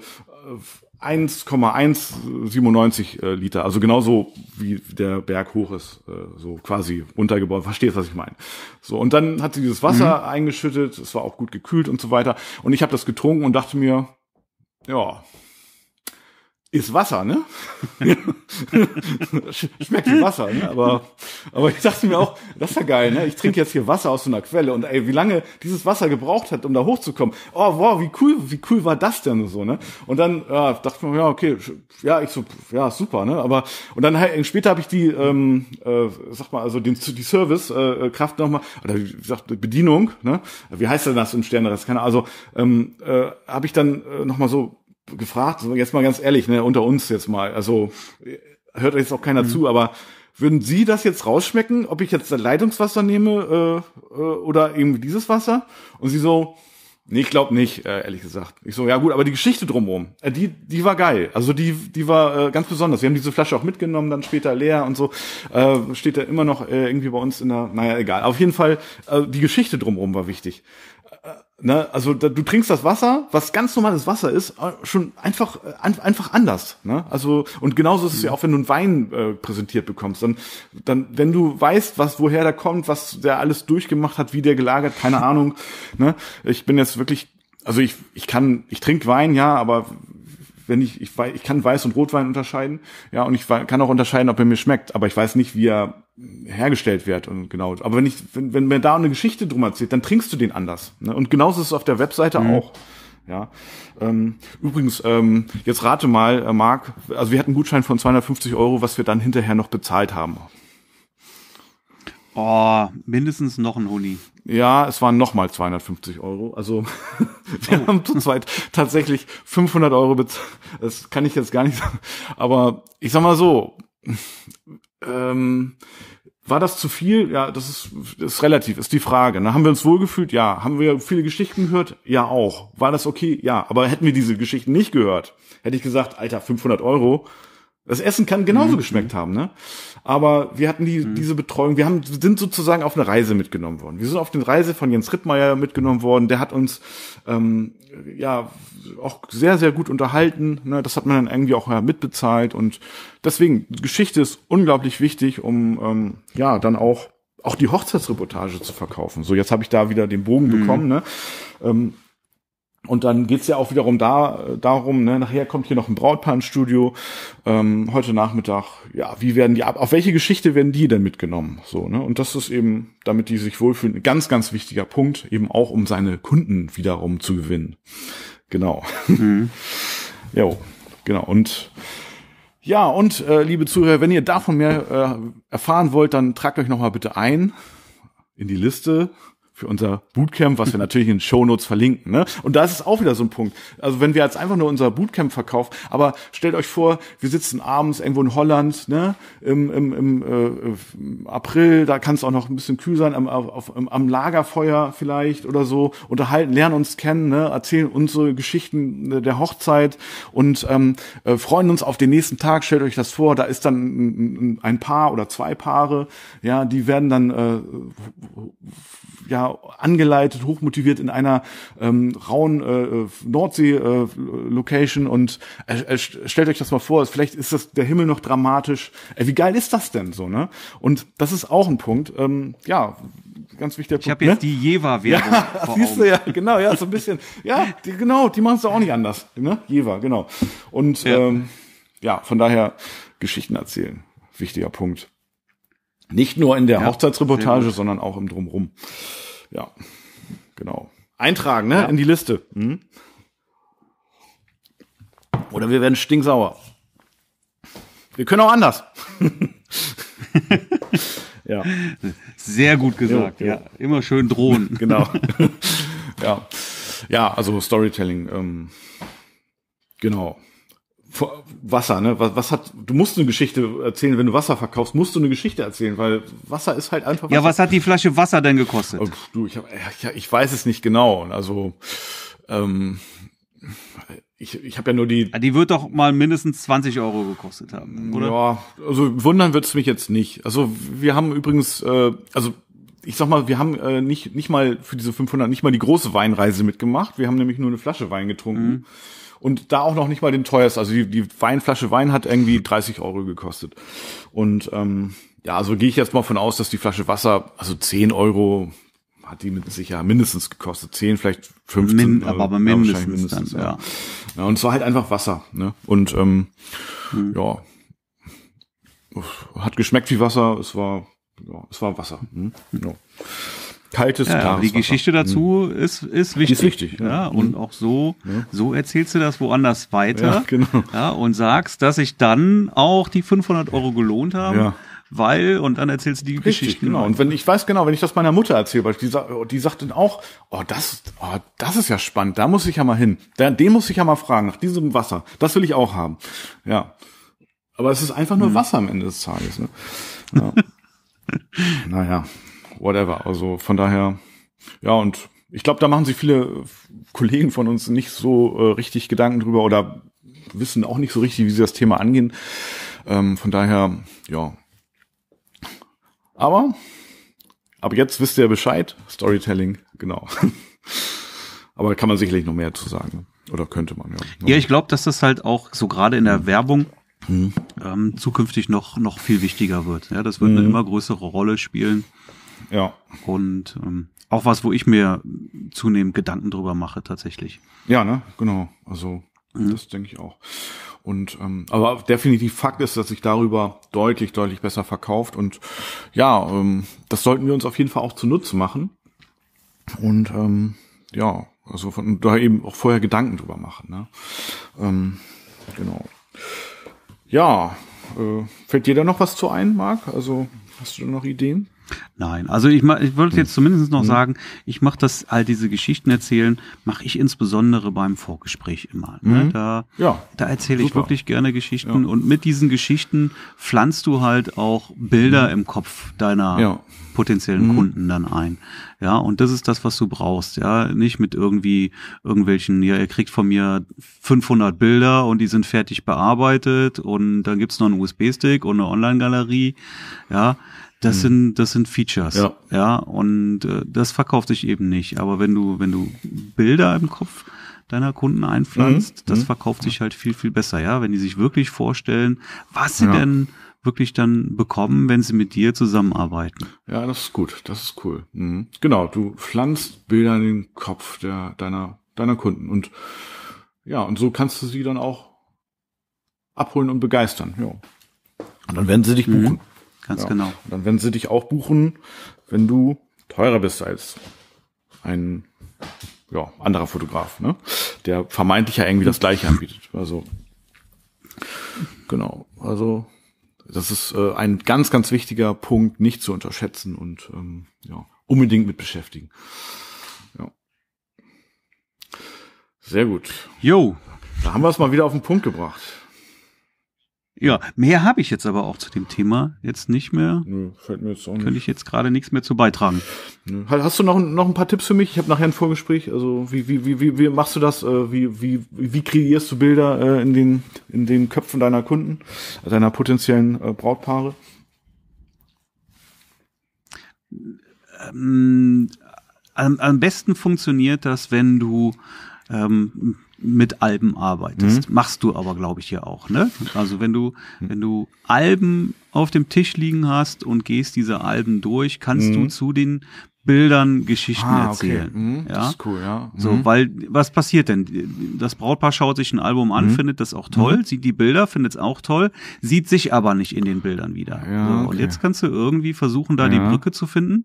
äh, 1,197 äh, Liter, also genauso wie der Berg hoch ist, äh, so quasi untergebaut. Verstehst, was ich meine? So und dann hat sie dieses Wasser mhm. eingeschüttet, es war auch gut gekühlt und so weiter. Und ich habe das getrunken und dachte mir, ja, ist Wasser, ne? [laughs] Schmeckt wie Wasser, ne? Aber, aber ich dachte mir auch, das ist ja geil, ne? Ich trinke jetzt hier Wasser aus so einer Quelle und ey, wie lange dieses Wasser gebraucht hat, um da hochzukommen. Oh, wow, wie cool, wie cool war das denn so, ne? Und dann ja, dachte ich mir, ja, okay, ja, ich so, ja, super, ne? Aber und dann halt, später habe ich die, ähm, äh, sag mal, also den, die Service-Kraft äh, äh nochmal, oder wie gesagt, Bedienung, ne? Wie heißt denn das im Sternenrest? Keine Ahnung, also ähm, äh, habe ich dann äh, nochmal so gefragt, jetzt mal ganz ehrlich, ne, unter uns jetzt mal, also äh, hört euch jetzt auch keiner mhm. zu, aber würden Sie das jetzt rausschmecken, ob ich jetzt Leitungswasser nehme äh, äh, oder eben dieses Wasser? Und sie so, nee, ich glaube nicht, äh, ehrlich gesagt. Ich so, ja gut, aber die Geschichte drumherum, äh, die, die war geil. Also die, die war äh, ganz besonders. Wir haben diese Flasche auch mitgenommen, dann später leer und so. Äh, steht da immer noch äh, irgendwie bei uns in der, naja, egal. Auf jeden Fall, äh, die Geschichte drumherum war wichtig ne, also da, du trinkst das Wasser, was ganz normales Wasser ist, äh, schon einfach äh, an, einfach anders. Ne? Also und genauso ist es ja mhm. auch, wenn du einen Wein äh, präsentiert bekommst, dann dann wenn du weißt, was woher der kommt, was der alles durchgemacht hat, wie der gelagert, keine Ahnung. Ne? Ich bin jetzt wirklich, also ich ich kann, ich trinke Wein, ja, aber wenn ich, ich weiß, ich kann Weiß und Rotwein unterscheiden, ja, und ich kann auch unterscheiden, ob er mir schmeckt, aber ich weiß nicht, wie er hergestellt wird und genau. Aber wenn ich, wenn, wenn mir da eine Geschichte drum erzählt, dann trinkst du den anders. Ne? Und genauso ist es auf der Webseite mhm. auch. Ja. Ähm, übrigens, ähm, jetzt rate mal, äh, Marc, also wir hatten einen Gutschein von 250 Euro, was wir dann hinterher noch bezahlt haben. Oh, mindestens noch ein Huni. Ja, es waren nochmal 250 Euro. Also [laughs] wir oh. haben zu zweit tatsächlich 500 Euro bezahlt. Das kann ich jetzt gar nicht sagen. Aber ich sag mal so, ähm, war das zu viel? Ja, das ist, das ist relativ, ist die Frage. Ne? Haben wir uns wohlgefühlt? Ja. Haben wir viele Geschichten gehört? Ja, auch. War das okay? Ja. Aber hätten wir diese Geschichten nicht gehört, hätte ich gesagt, Alter, 500 Euro, das Essen kann genauso mhm. geschmeckt haben, ne? Aber wir hatten die, mhm. diese Betreuung, wir haben, sind sozusagen auf eine Reise mitgenommen worden. Wir sind auf den Reise von Jens Rittmeier mitgenommen worden. Der hat uns ähm, ja auch sehr, sehr gut unterhalten. Ne? Das hat man dann irgendwie auch ja, mitbezahlt. Und deswegen, Geschichte ist unglaublich wichtig, um ähm, ja dann auch auch die Hochzeitsreportage zu verkaufen. So, jetzt habe ich da wieder den Bogen mhm. bekommen. Ne? Ähm, und dann geht's ja auch wiederum da, äh, darum, ne, nachher kommt hier noch ein Brautpaarstudio ähm, heute Nachmittag. Ja, wie werden die ab, auf welche Geschichte werden die denn mitgenommen? So, ne? Und das ist eben, damit die sich wohlfühlen, ein ganz, ganz wichtiger Punkt, eben auch um seine Kunden wiederum zu gewinnen. Genau. Mhm. [laughs] jo, genau. Und ja, und äh, liebe Zuhörer, wenn ihr davon mehr äh, erfahren wollt, dann tragt euch nochmal bitte ein in die Liste für unser Bootcamp, was wir natürlich in Shownotes verlinken. Ne? Und da ist es auch wieder so ein Punkt. Also wenn wir jetzt einfach nur unser Bootcamp verkaufen, aber stellt euch vor, wir sitzen abends irgendwo in Holland, ne? im, im, im äh, April, da kann es auch noch ein bisschen kühl sein, am, auf, am Lagerfeuer vielleicht oder so, unterhalten, lernen uns kennen, ne? erzählen unsere Geschichten der Hochzeit und ähm, äh, freuen uns auf den nächsten Tag. Stellt euch das vor, da ist dann ein Paar oder zwei Paare, ja, die werden dann äh, ja angeleitet, hochmotiviert in einer ähm, rauen äh, Nordsee-Location äh, äh und äh, stellt euch das mal vor, vielleicht ist das der Himmel noch dramatisch. Äh, wie geil ist das denn so, ne? Und das ist auch ein Punkt, ähm, ja, ganz wichtiger Punkt. Ich habe ne? jetzt ne? die Jeva-Werbung ja, siehst du, ja, genau, ja, so ein bisschen, ja, die, genau, die machen es auch nicht anders, ne? Jeva, genau. Und ja. Ähm, ja, von daher Geschichten erzählen, wichtiger Punkt. Nicht nur in der ja, Hochzeitsreportage, sondern auch im Drumrum ja, genau. Eintragen, ne? Ja. In die Liste. Hm? Oder wir werden stinksauer. Wir können auch anders. [laughs] ja. Sehr gut gesagt, ja, ja. Immer schön drohen. [laughs] genau. ja. Ja, also Storytelling. Ähm, genau. Wasser, ne? Was, was, hat, du musst eine Geschichte erzählen, wenn du Wasser verkaufst, musst du eine Geschichte erzählen, weil Wasser ist halt einfach. Wasser. Ja, was hat die Flasche Wasser denn gekostet? Oh, du, ich, hab, ich, ich weiß es nicht genau. Also, ähm, ich, ich habe ja nur die. Die wird doch mal mindestens 20 Euro gekostet haben, oder? Ja, also wundern wird's mich jetzt nicht. Also wir haben übrigens, äh, also ich sag mal, wir haben äh, nicht nicht mal für diese 500 nicht mal die große Weinreise mitgemacht. Wir haben nämlich nur eine Flasche Wein getrunken. Mhm. Und da auch noch nicht mal den teuersten. Also die, die Weinflasche Wein hat irgendwie 30 Euro gekostet. Und ähm, ja, also gehe ich jetzt mal von aus, dass die Flasche Wasser, also 10 Euro hat die mit sicher mindestens gekostet. 10, vielleicht 15. Min, aber, äh, aber mindestens, ja, mindestens dann, ja. ja. Und es war halt einfach Wasser. Ne? Und ähm, hm. ja, hat geschmeckt wie Wasser. Es war, ja, es war Wasser. Hm? Ja kaltes, ja, Die Geschichte mhm. dazu mhm. ist, ist wichtig. Die ist wichtig. Ja. ja und mhm. auch so, ja. so erzählst du das woanders weiter. Ja, genau. Ja, und sagst, dass ich dann auch die 500 Euro gelohnt habe. Ja weil und dann erzählst du die Richtig, Geschichten. Genau. Und wenn ich weiß genau, wenn ich das meiner Mutter erzähle, die, die sagt dann auch, oh das, oh, das ist ja spannend, da muss ich ja mal hin, den muss ich ja mal fragen nach diesem Wasser, das will ich auch haben. Ja, aber es ist einfach nur hm. Wasser am Ende des Tages. Ne? Ja. [laughs] naja whatever. Also von daher, ja, und ich glaube, da machen sich viele Kollegen von uns nicht so äh, richtig Gedanken drüber oder wissen auch nicht so richtig, wie sie das Thema angehen. Ähm, von daher, ja. Aber ab jetzt wisst ihr Bescheid. Storytelling, genau. [laughs] Aber da kann man sicherlich noch mehr zu sagen. Oder könnte man, ja. Ja, ich glaube, dass das halt auch so gerade in der mhm. Werbung mhm. Ähm, zukünftig noch, noch viel wichtiger wird. Ja, das wird mhm. eine immer größere Rolle spielen. Ja. Und ähm, auch was, wo ich mir zunehmend Gedanken drüber mache, tatsächlich. Ja, ne, genau. Also mhm. das denke ich auch. Und ähm, aber definitiv Fakt ist, dass sich darüber deutlich, deutlich besser verkauft. Und ja, ähm, das sollten wir uns auf jeden Fall auch zunutze machen. Und ähm, ja, also von da eben auch vorher Gedanken drüber machen. Ne? Ähm, genau. Ja, äh, fällt dir da noch was zu ein, Marc? Also hast du da noch Ideen? Nein, also ich, ich würde hm. jetzt zumindest noch hm. sagen, ich mache das, all diese Geschichten erzählen, mache ich insbesondere beim Vorgespräch immer. Ne? Mhm. Da, ja, da erzähle ich wirklich gerne Geschichten ja. und mit diesen Geschichten pflanzt du halt auch Bilder mhm. im Kopf deiner ja. potenziellen mhm. Kunden dann ein. Ja, und das ist das, was du brauchst. Ja, nicht mit irgendwie irgendwelchen, ja, ihr kriegt von mir 500 Bilder und die sind fertig bearbeitet und dann gibt's noch einen USB-Stick und eine Online-Galerie. Ja, das hm. sind, das sind Features. Ja. ja und äh, das verkauft sich eben nicht. Aber wenn du, wenn du Bilder im Kopf deiner Kunden einpflanzt, mhm. das mhm. verkauft sich halt viel, viel besser, ja. Wenn die sich wirklich vorstellen, was sie ja. denn wirklich dann bekommen, wenn sie mit dir zusammenarbeiten. Ja, das ist gut, das ist cool. Mhm. Genau, du pflanzt Bilder in den Kopf der, deiner, deiner Kunden und ja, und so kannst du sie dann auch abholen und begeistern, ja. Und dann werden sie dich mhm. buchen. Mhm. Ganz ja. genau. Und dann werden sie dich auch buchen, wenn du teurer bist als ein ja, anderer Fotograf, ne? der vermeintlich ja irgendwie das Gleiche anbietet. Also genau, also das ist äh, ein ganz, ganz wichtiger Punkt, nicht zu unterschätzen und ähm, ja, unbedingt mit beschäftigen. Ja. Sehr gut. Jo. Da haben wir es mal wieder auf den Punkt gebracht. Ja, mehr habe ich jetzt aber auch zu dem Thema jetzt nicht mehr. Nö, fällt mir jetzt auch nicht. Könnte ich jetzt gerade nichts mehr zu beitragen. Nö. Hast du noch, noch ein paar Tipps für mich? Ich habe nachher ein Vorgespräch. Also wie, wie, wie, wie, wie machst du das? Äh, wie, wie, wie kreierst du Bilder äh, in den, in den Köpfen deiner Kunden, deiner potenziellen äh, Brautpaare? Ähm, am, am besten funktioniert das, wenn du ähm, mit Alben arbeitest. Mhm. Machst du aber, glaube ich, ja auch. Ne? Also wenn du, mhm. wenn du Alben auf dem Tisch liegen hast und gehst diese Alben durch, kannst mhm. du zu den Bildern Geschichten ah, erzählen. Okay. Mhm, ja? Das ist cool, ja. So, mhm. weil was passiert denn? Das Brautpaar schaut sich ein Album an, mhm. findet das auch toll, mhm. sieht die Bilder, findet es auch toll, sieht sich aber nicht in den Bildern wieder. Ja, so, okay. Und jetzt kannst du irgendwie versuchen, da ja. die Brücke zu finden.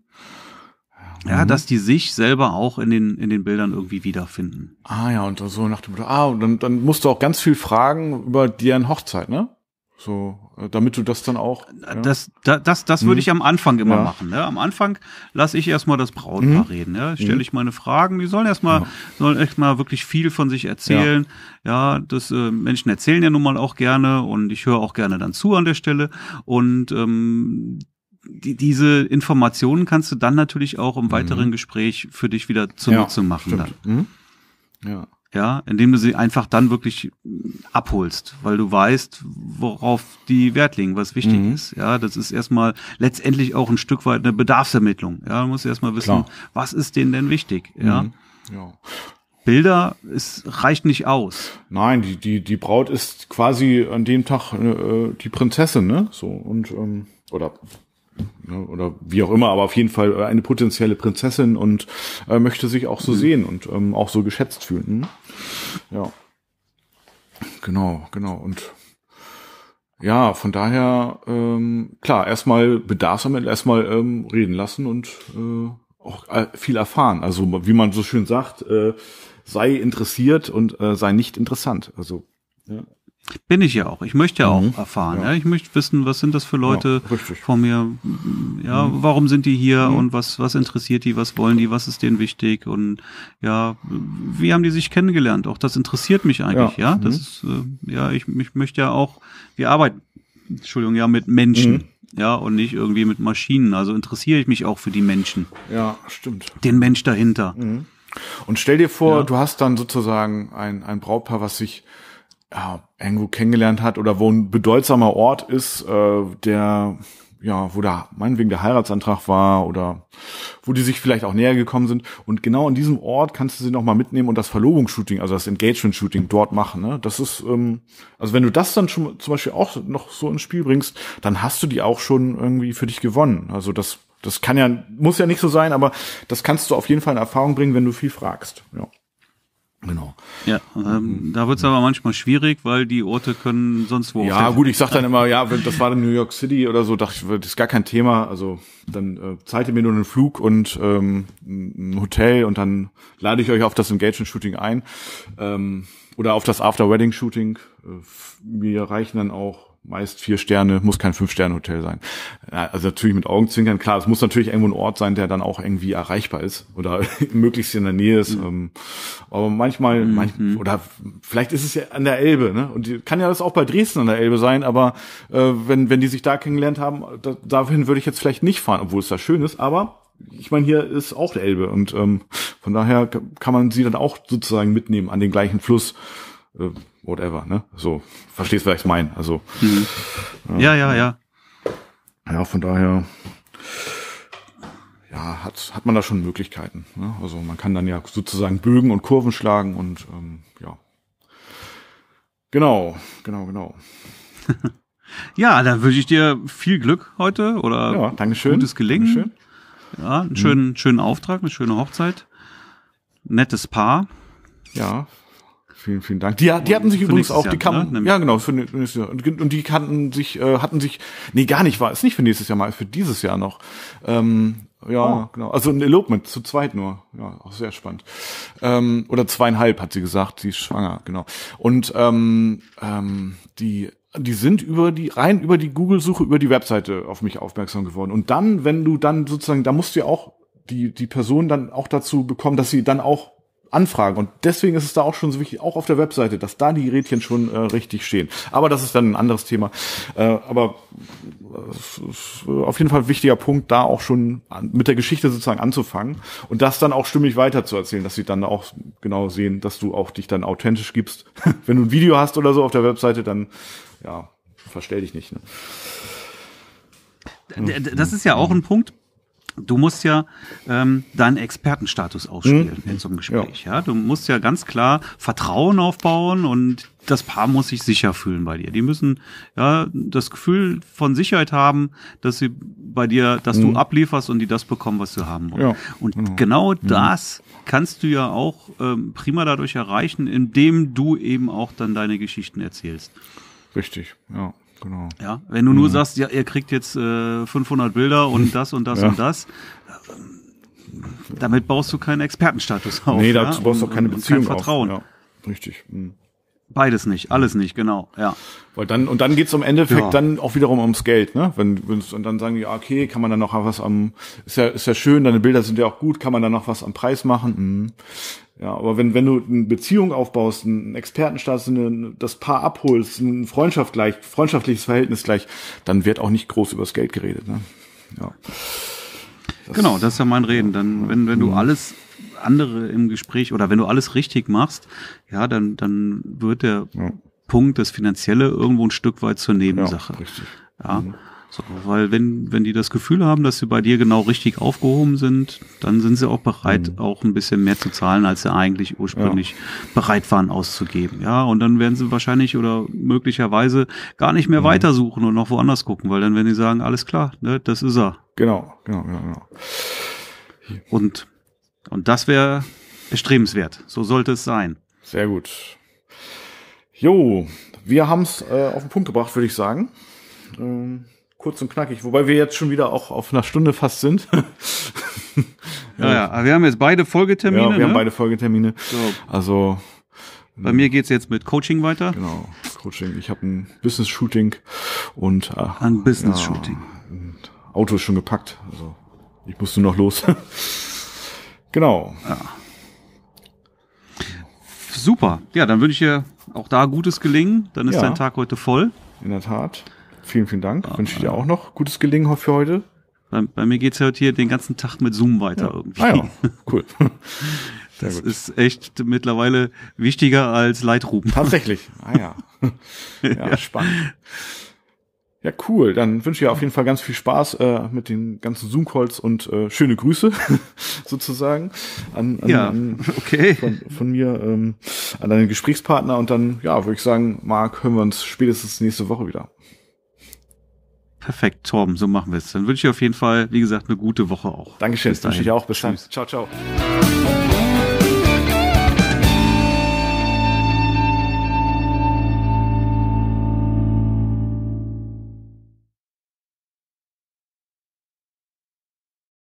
Ja, mhm. dass die sich selber auch in den, in den Bildern irgendwie wiederfinden. Ah ja, und so nach dem Motto, ah, und dann, dann musst du auch ganz viel fragen über deren Hochzeit, ne? So, äh, damit du das dann auch. Äh, ja. Das, das, das, das mhm. würde ich am Anfang immer ja. machen. Ne? Am Anfang lasse ich erstmal das Brautpaar mhm. reden. Ja? Mhm. Stelle ich meine Fragen, die sollen erstmal, ja. sollen erstmal wirklich viel von sich erzählen. Ja, das äh, Menschen erzählen ja nun mal auch gerne und ich höre auch gerne dann zu an der Stelle. Und ähm, die, diese Informationen kannst du dann natürlich auch im mhm. weiteren mhm. Gespräch für dich wieder zunutze ja, machen. Dann. Mhm. Ja. ja, indem du sie einfach dann wirklich abholst, weil du weißt, worauf die Wert legen, was wichtig mhm. ist. Ja, das ist erstmal letztendlich auch ein Stück weit eine Bedarfsermittlung. Ja, du musst erstmal wissen, Klar. was ist denen denn wichtig. Ja. Mhm. ja. Bilder, es reicht nicht aus. Nein, die, die, die Braut ist quasi an dem Tag äh, die Prinzessin, ne? So und ähm, oder oder wie auch immer, aber auf jeden Fall äh, eine potenzielle Prinzessin und äh, möchte sich auch so mhm. sehen und ähm, auch so geschätzt fühlen. Mhm. Ja. Genau, genau. Und ja, von daher, ähm, klar, erstmal bedarfsam, erstmal ähm, reden lassen und äh, auch äh, viel erfahren. Also wie man so schön sagt, äh, sei interessiert und äh, sei nicht interessant. Also ja, bin ich ja auch. Ich möchte ja auch mhm. erfahren. Ja. ja. Ich möchte wissen, was sind das für Leute ja, von mir? Ja, mhm. warum sind die hier mhm. und was, was interessiert die? Was wollen die? Was ist denen wichtig? Und ja, wie haben die sich kennengelernt? Auch das interessiert mich eigentlich. Ja, ja? das mhm. ist, äh, ja, ich, ich möchte ja auch, wir arbeiten, Entschuldigung, ja, mit Menschen mhm. ja, und nicht irgendwie mit Maschinen. Also interessiere ich mich auch für die Menschen. Ja, stimmt. Den Mensch dahinter. Mhm. Und stell dir vor, ja. du hast dann sozusagen ein, ein Brautpaar, was sich ja, irgendwo kennengelernt hat oder wo ein bedeutsamer Ort ist, äh, der ja, wo da meinetwegen der Heiratsantrag war oder wo die sich vielleicht auch näher gekommen sind. Und genau an diesem Ort kannst du sie nochmal mitnehmen und das Verlobungsshooting, also das Engagement-Shooting dort machen. Ne? Das ist, ähm, also wenn du das dann schon zum Beispiel auch noch so ins Spiel bringst, dann hast du die auch schon irgendwie für dich gewonnen. Also das, das kann ja, muss ja nicht so sein, aber das kannst du auf jeden Fall in Erfahrung bringen, wenn du viel fragst. Ja. Genau. Ja, ähm, mhm. da wird es aber manchmal schwierig, weil die Orte können sonst wo. Ja, gut, ich sag dann immer, ja, wenn das war in New York City oder so, dachte ich, das ist gar kein Thema. Also dann äh, zahlt ihr mir nur einen Flug und ähm, ein Hotel und dann lade ich euch auf das Engagement-Shooting ein ähm, oder auf das After-Wedding-Shooting. Mir äh, reichen dann auch meist vier Sterne, muss kein Fünf-Sterne-Hotel sein. Also natürlich mit Augenzwinkern, klar, es muss natürlich irgendwo ein Ort sein, der dann auch irgendwie erreichbar ist oder [laughs] möglichst in der Nähe ist. Mhm. Ähm, aber manchmal, mhm. manchmal, oder vielleicht ist es ja an der Elbe, ne? Und die, kann ja das auch bei Dresden an der Elbe sein, aber äh, wenn, wenn die sich da kennengelernt haben, da, dahin würde ich jetzt vielleicht nicht fahren, obwohl es da schön ist, aber ich meine, hier ist auch der Elbe und ähm, von daher kann man sie dann auch sozusagen mitnehmen an den gleichen Fluss. Äh, whatever, ne? So, verstehst vielleicht mein, also. Mhm. Ja, ja, ja. Ja, von daher, ja, hat, hat man da schon Möglichkeiten. Ne? Also man kann dann ja sozusagen Bögen und Kurven schlagen und ähm, ja. Genau, genau, genau. [laughs] ja, dann wünsche ich dir viel Glück heute oder ja, Dankeschön. gutes Gelingen. Dankeschön. Ja, einen schönen, mhm. schönen Auftrag, eine schöne Hochzeit. Nettes Paar. Ja, Vielen, vielen Dank. Die, die hatten sich übrigens auch, die kamen, ne? ja genau, für nächstes Jahr. Und, und die kannten sich, äh, hatten sich, nee, gar nicht, war es nicht für nächstes Jahr mal, für dieses Jahr noch. Ähm, ja, oh. genau. Also ein Elopement, zu zweit nur. Ja, auch sehr spannend. Ähm, oder zweieinhalb, hat sie gesagt, sie ist schwanger, genau. Und ähm, ähm, die die sind über die rein über die Google-Suche über die Webseite auf mich aufmerksam geworden. Und dann, wenn du dann sozusagen, da musst du ja auch die die Person dann auch dazu bekommen, dass sie dann auch anfragen. Und deswegen ist es da auch schon so wichtig, auch auf der Webseite, dass da die Gerätchen schon äh, richtig stehen. Aber das ist dann ein anderes Thema. Äh, aber ist äh, auf jeden Fall ein wichtiger Punkt, da auch schon an, mit der Geschichte sozusagen anzufangen und das dann auch stimmig weiterzuerzählen, dass sie dann auch genau sehen, dass du auch dich dann authentisch gibst. [laughs] Wenn du ein Video hast oder so auf der Webseite, dann ja, verstell dich nicht. Ne? Das ist ja auch ein Punkt, Du musst ja ähm, deinen Expertenstatus ausspielen mhm. in so einem Gespräch. Ja. ja. Du musst ja ganz klar Vertrauen aufbauen und das Paar muss sich sicher fühlen bei dir. Die müssen ja das Gefühl von Sicherheit haben, dass sie bei dir, dass mhm. du hm. ablieferst und die das bekommen, was sie haben wollen. Ja. Und mhm. genau, genau hm. das kannst du ja auch ähm, prima dadurch erreichen, indem du eben auch dann deine Geschichten erzählst. Richtig, ja. Genau. Ja, wenn du nur mhm. sagst, ja, ihr kriegt jetzt äh, 500 Bilder und das und das ja. und das, ähm, damit baust du keinen Expertenstatus auf. Nee, dazu ja? baust du auch keine und, Beziehung und kein Vertrauen. auf. Ja, richtig. Mhm. Beides nicht, alles nicht, genau, ja. Weil dann, und dann geht's im Endeffekt ja. dann auch wiederum ums Geld, ne? Wenn, wenn's, und dann sagen die, ah, okay, kann man da noch was am, ist ja, ist ja schön, deine Bilder sind ja auch gut, kann man da noch was am Preis machen? hm. Ja, aber wenn, wenn du eine Beziehung aufbaust, einen Expertenstatus, das Paar abholst, ein Freundschaft gleich, freundschaftliches Verhältnis gleich, dann wird auch nicht groß übers Geld geredet, ne? Ja genau, das ist ja mein Reden. Dann, wenn, wenn du mhm. alles andere im Gespräch oder wenn du alles richtig machst, ja, dann, dann wird der ja. Punkt, das Finanzielle, irgendwo ein Stück weit zur Nebensache. Ja, richtig. Ja. Mhm. So, weil wenn, wenn die das Gefühl haben, dass sie bei dir genau richtig aufgehoben sind, dann sind sie auch bereit, mhm. auch ein bisschen mehr zu zahlen, als sie eigentlich ursprünglich ja. bereit waren auszugeben. Ja, und dann werden sie wahrscheinlich oder möglicherweise gar nicht mehr mhm. weitersuchen und noch woanders gucken, weil dann werden sie sagen, alles klar, ne, das ist er. Genau, genau, genau, genau. Und, und das wäre erstrebenswert. So sollte es sein. Sehr gut. Jo, wir haben es äh, auf den Punkt gebracht, würde ich sagen. Ähm kurz und knackig, wobei wir jetzt schon wieder auch auf einer Stunde fast sind. [laughs] ja, ja, aber wir haben jetzt beide Folgetermine. Ja, wir ne? haben beide Folgetermine. So. Also bei mir geht's jetzt mit Coaching weiter. Genau, Coaching. Ich habe ein Business Shooting und ach, äh, ein Business Shooting. Ja, Auto ist schon gepackt, also ich musste noch los. [laughs] genau. Ja. Super. Ja, dann wünsche ich dir auch da gutes Gelingen. Dann ist ja. dein Tag heute voll. In der Tat. Vielen, vielen Dank. Ja, Wünsche ich dir auch noch gutes Gelingen für heute. Bei, bei mir geht's ja heute hier den ganzen Tag mit Zoom weiter ja. irgendwie. Ah ja, [laughs] cool. das ist echt mittlerweile wichtiger als Lightroom. Tatsächlich. Ah [laughs] ja. ja, spannend. Ja, cool. Dann wünsche ich dir auf jeden Fall ganz viel Spaß äh, mit den ganzen Zoom-Calls und äh, schöne Grüße [laughs] sozusagen an, an, ja, okay. von, von mir ähm, an deinen Gesprächspartner und dann, ja, würde ich sagen, Marc, hören wir uns spätestens nächste Woche wieder. Perfekt, Torben, so machen wir es. Dann wünsche ich auf jeden Fall, wie gesagt, eine gute Woche auch. Dankeschön, wünsche ich auch. Bis dann. Ciao, ciao.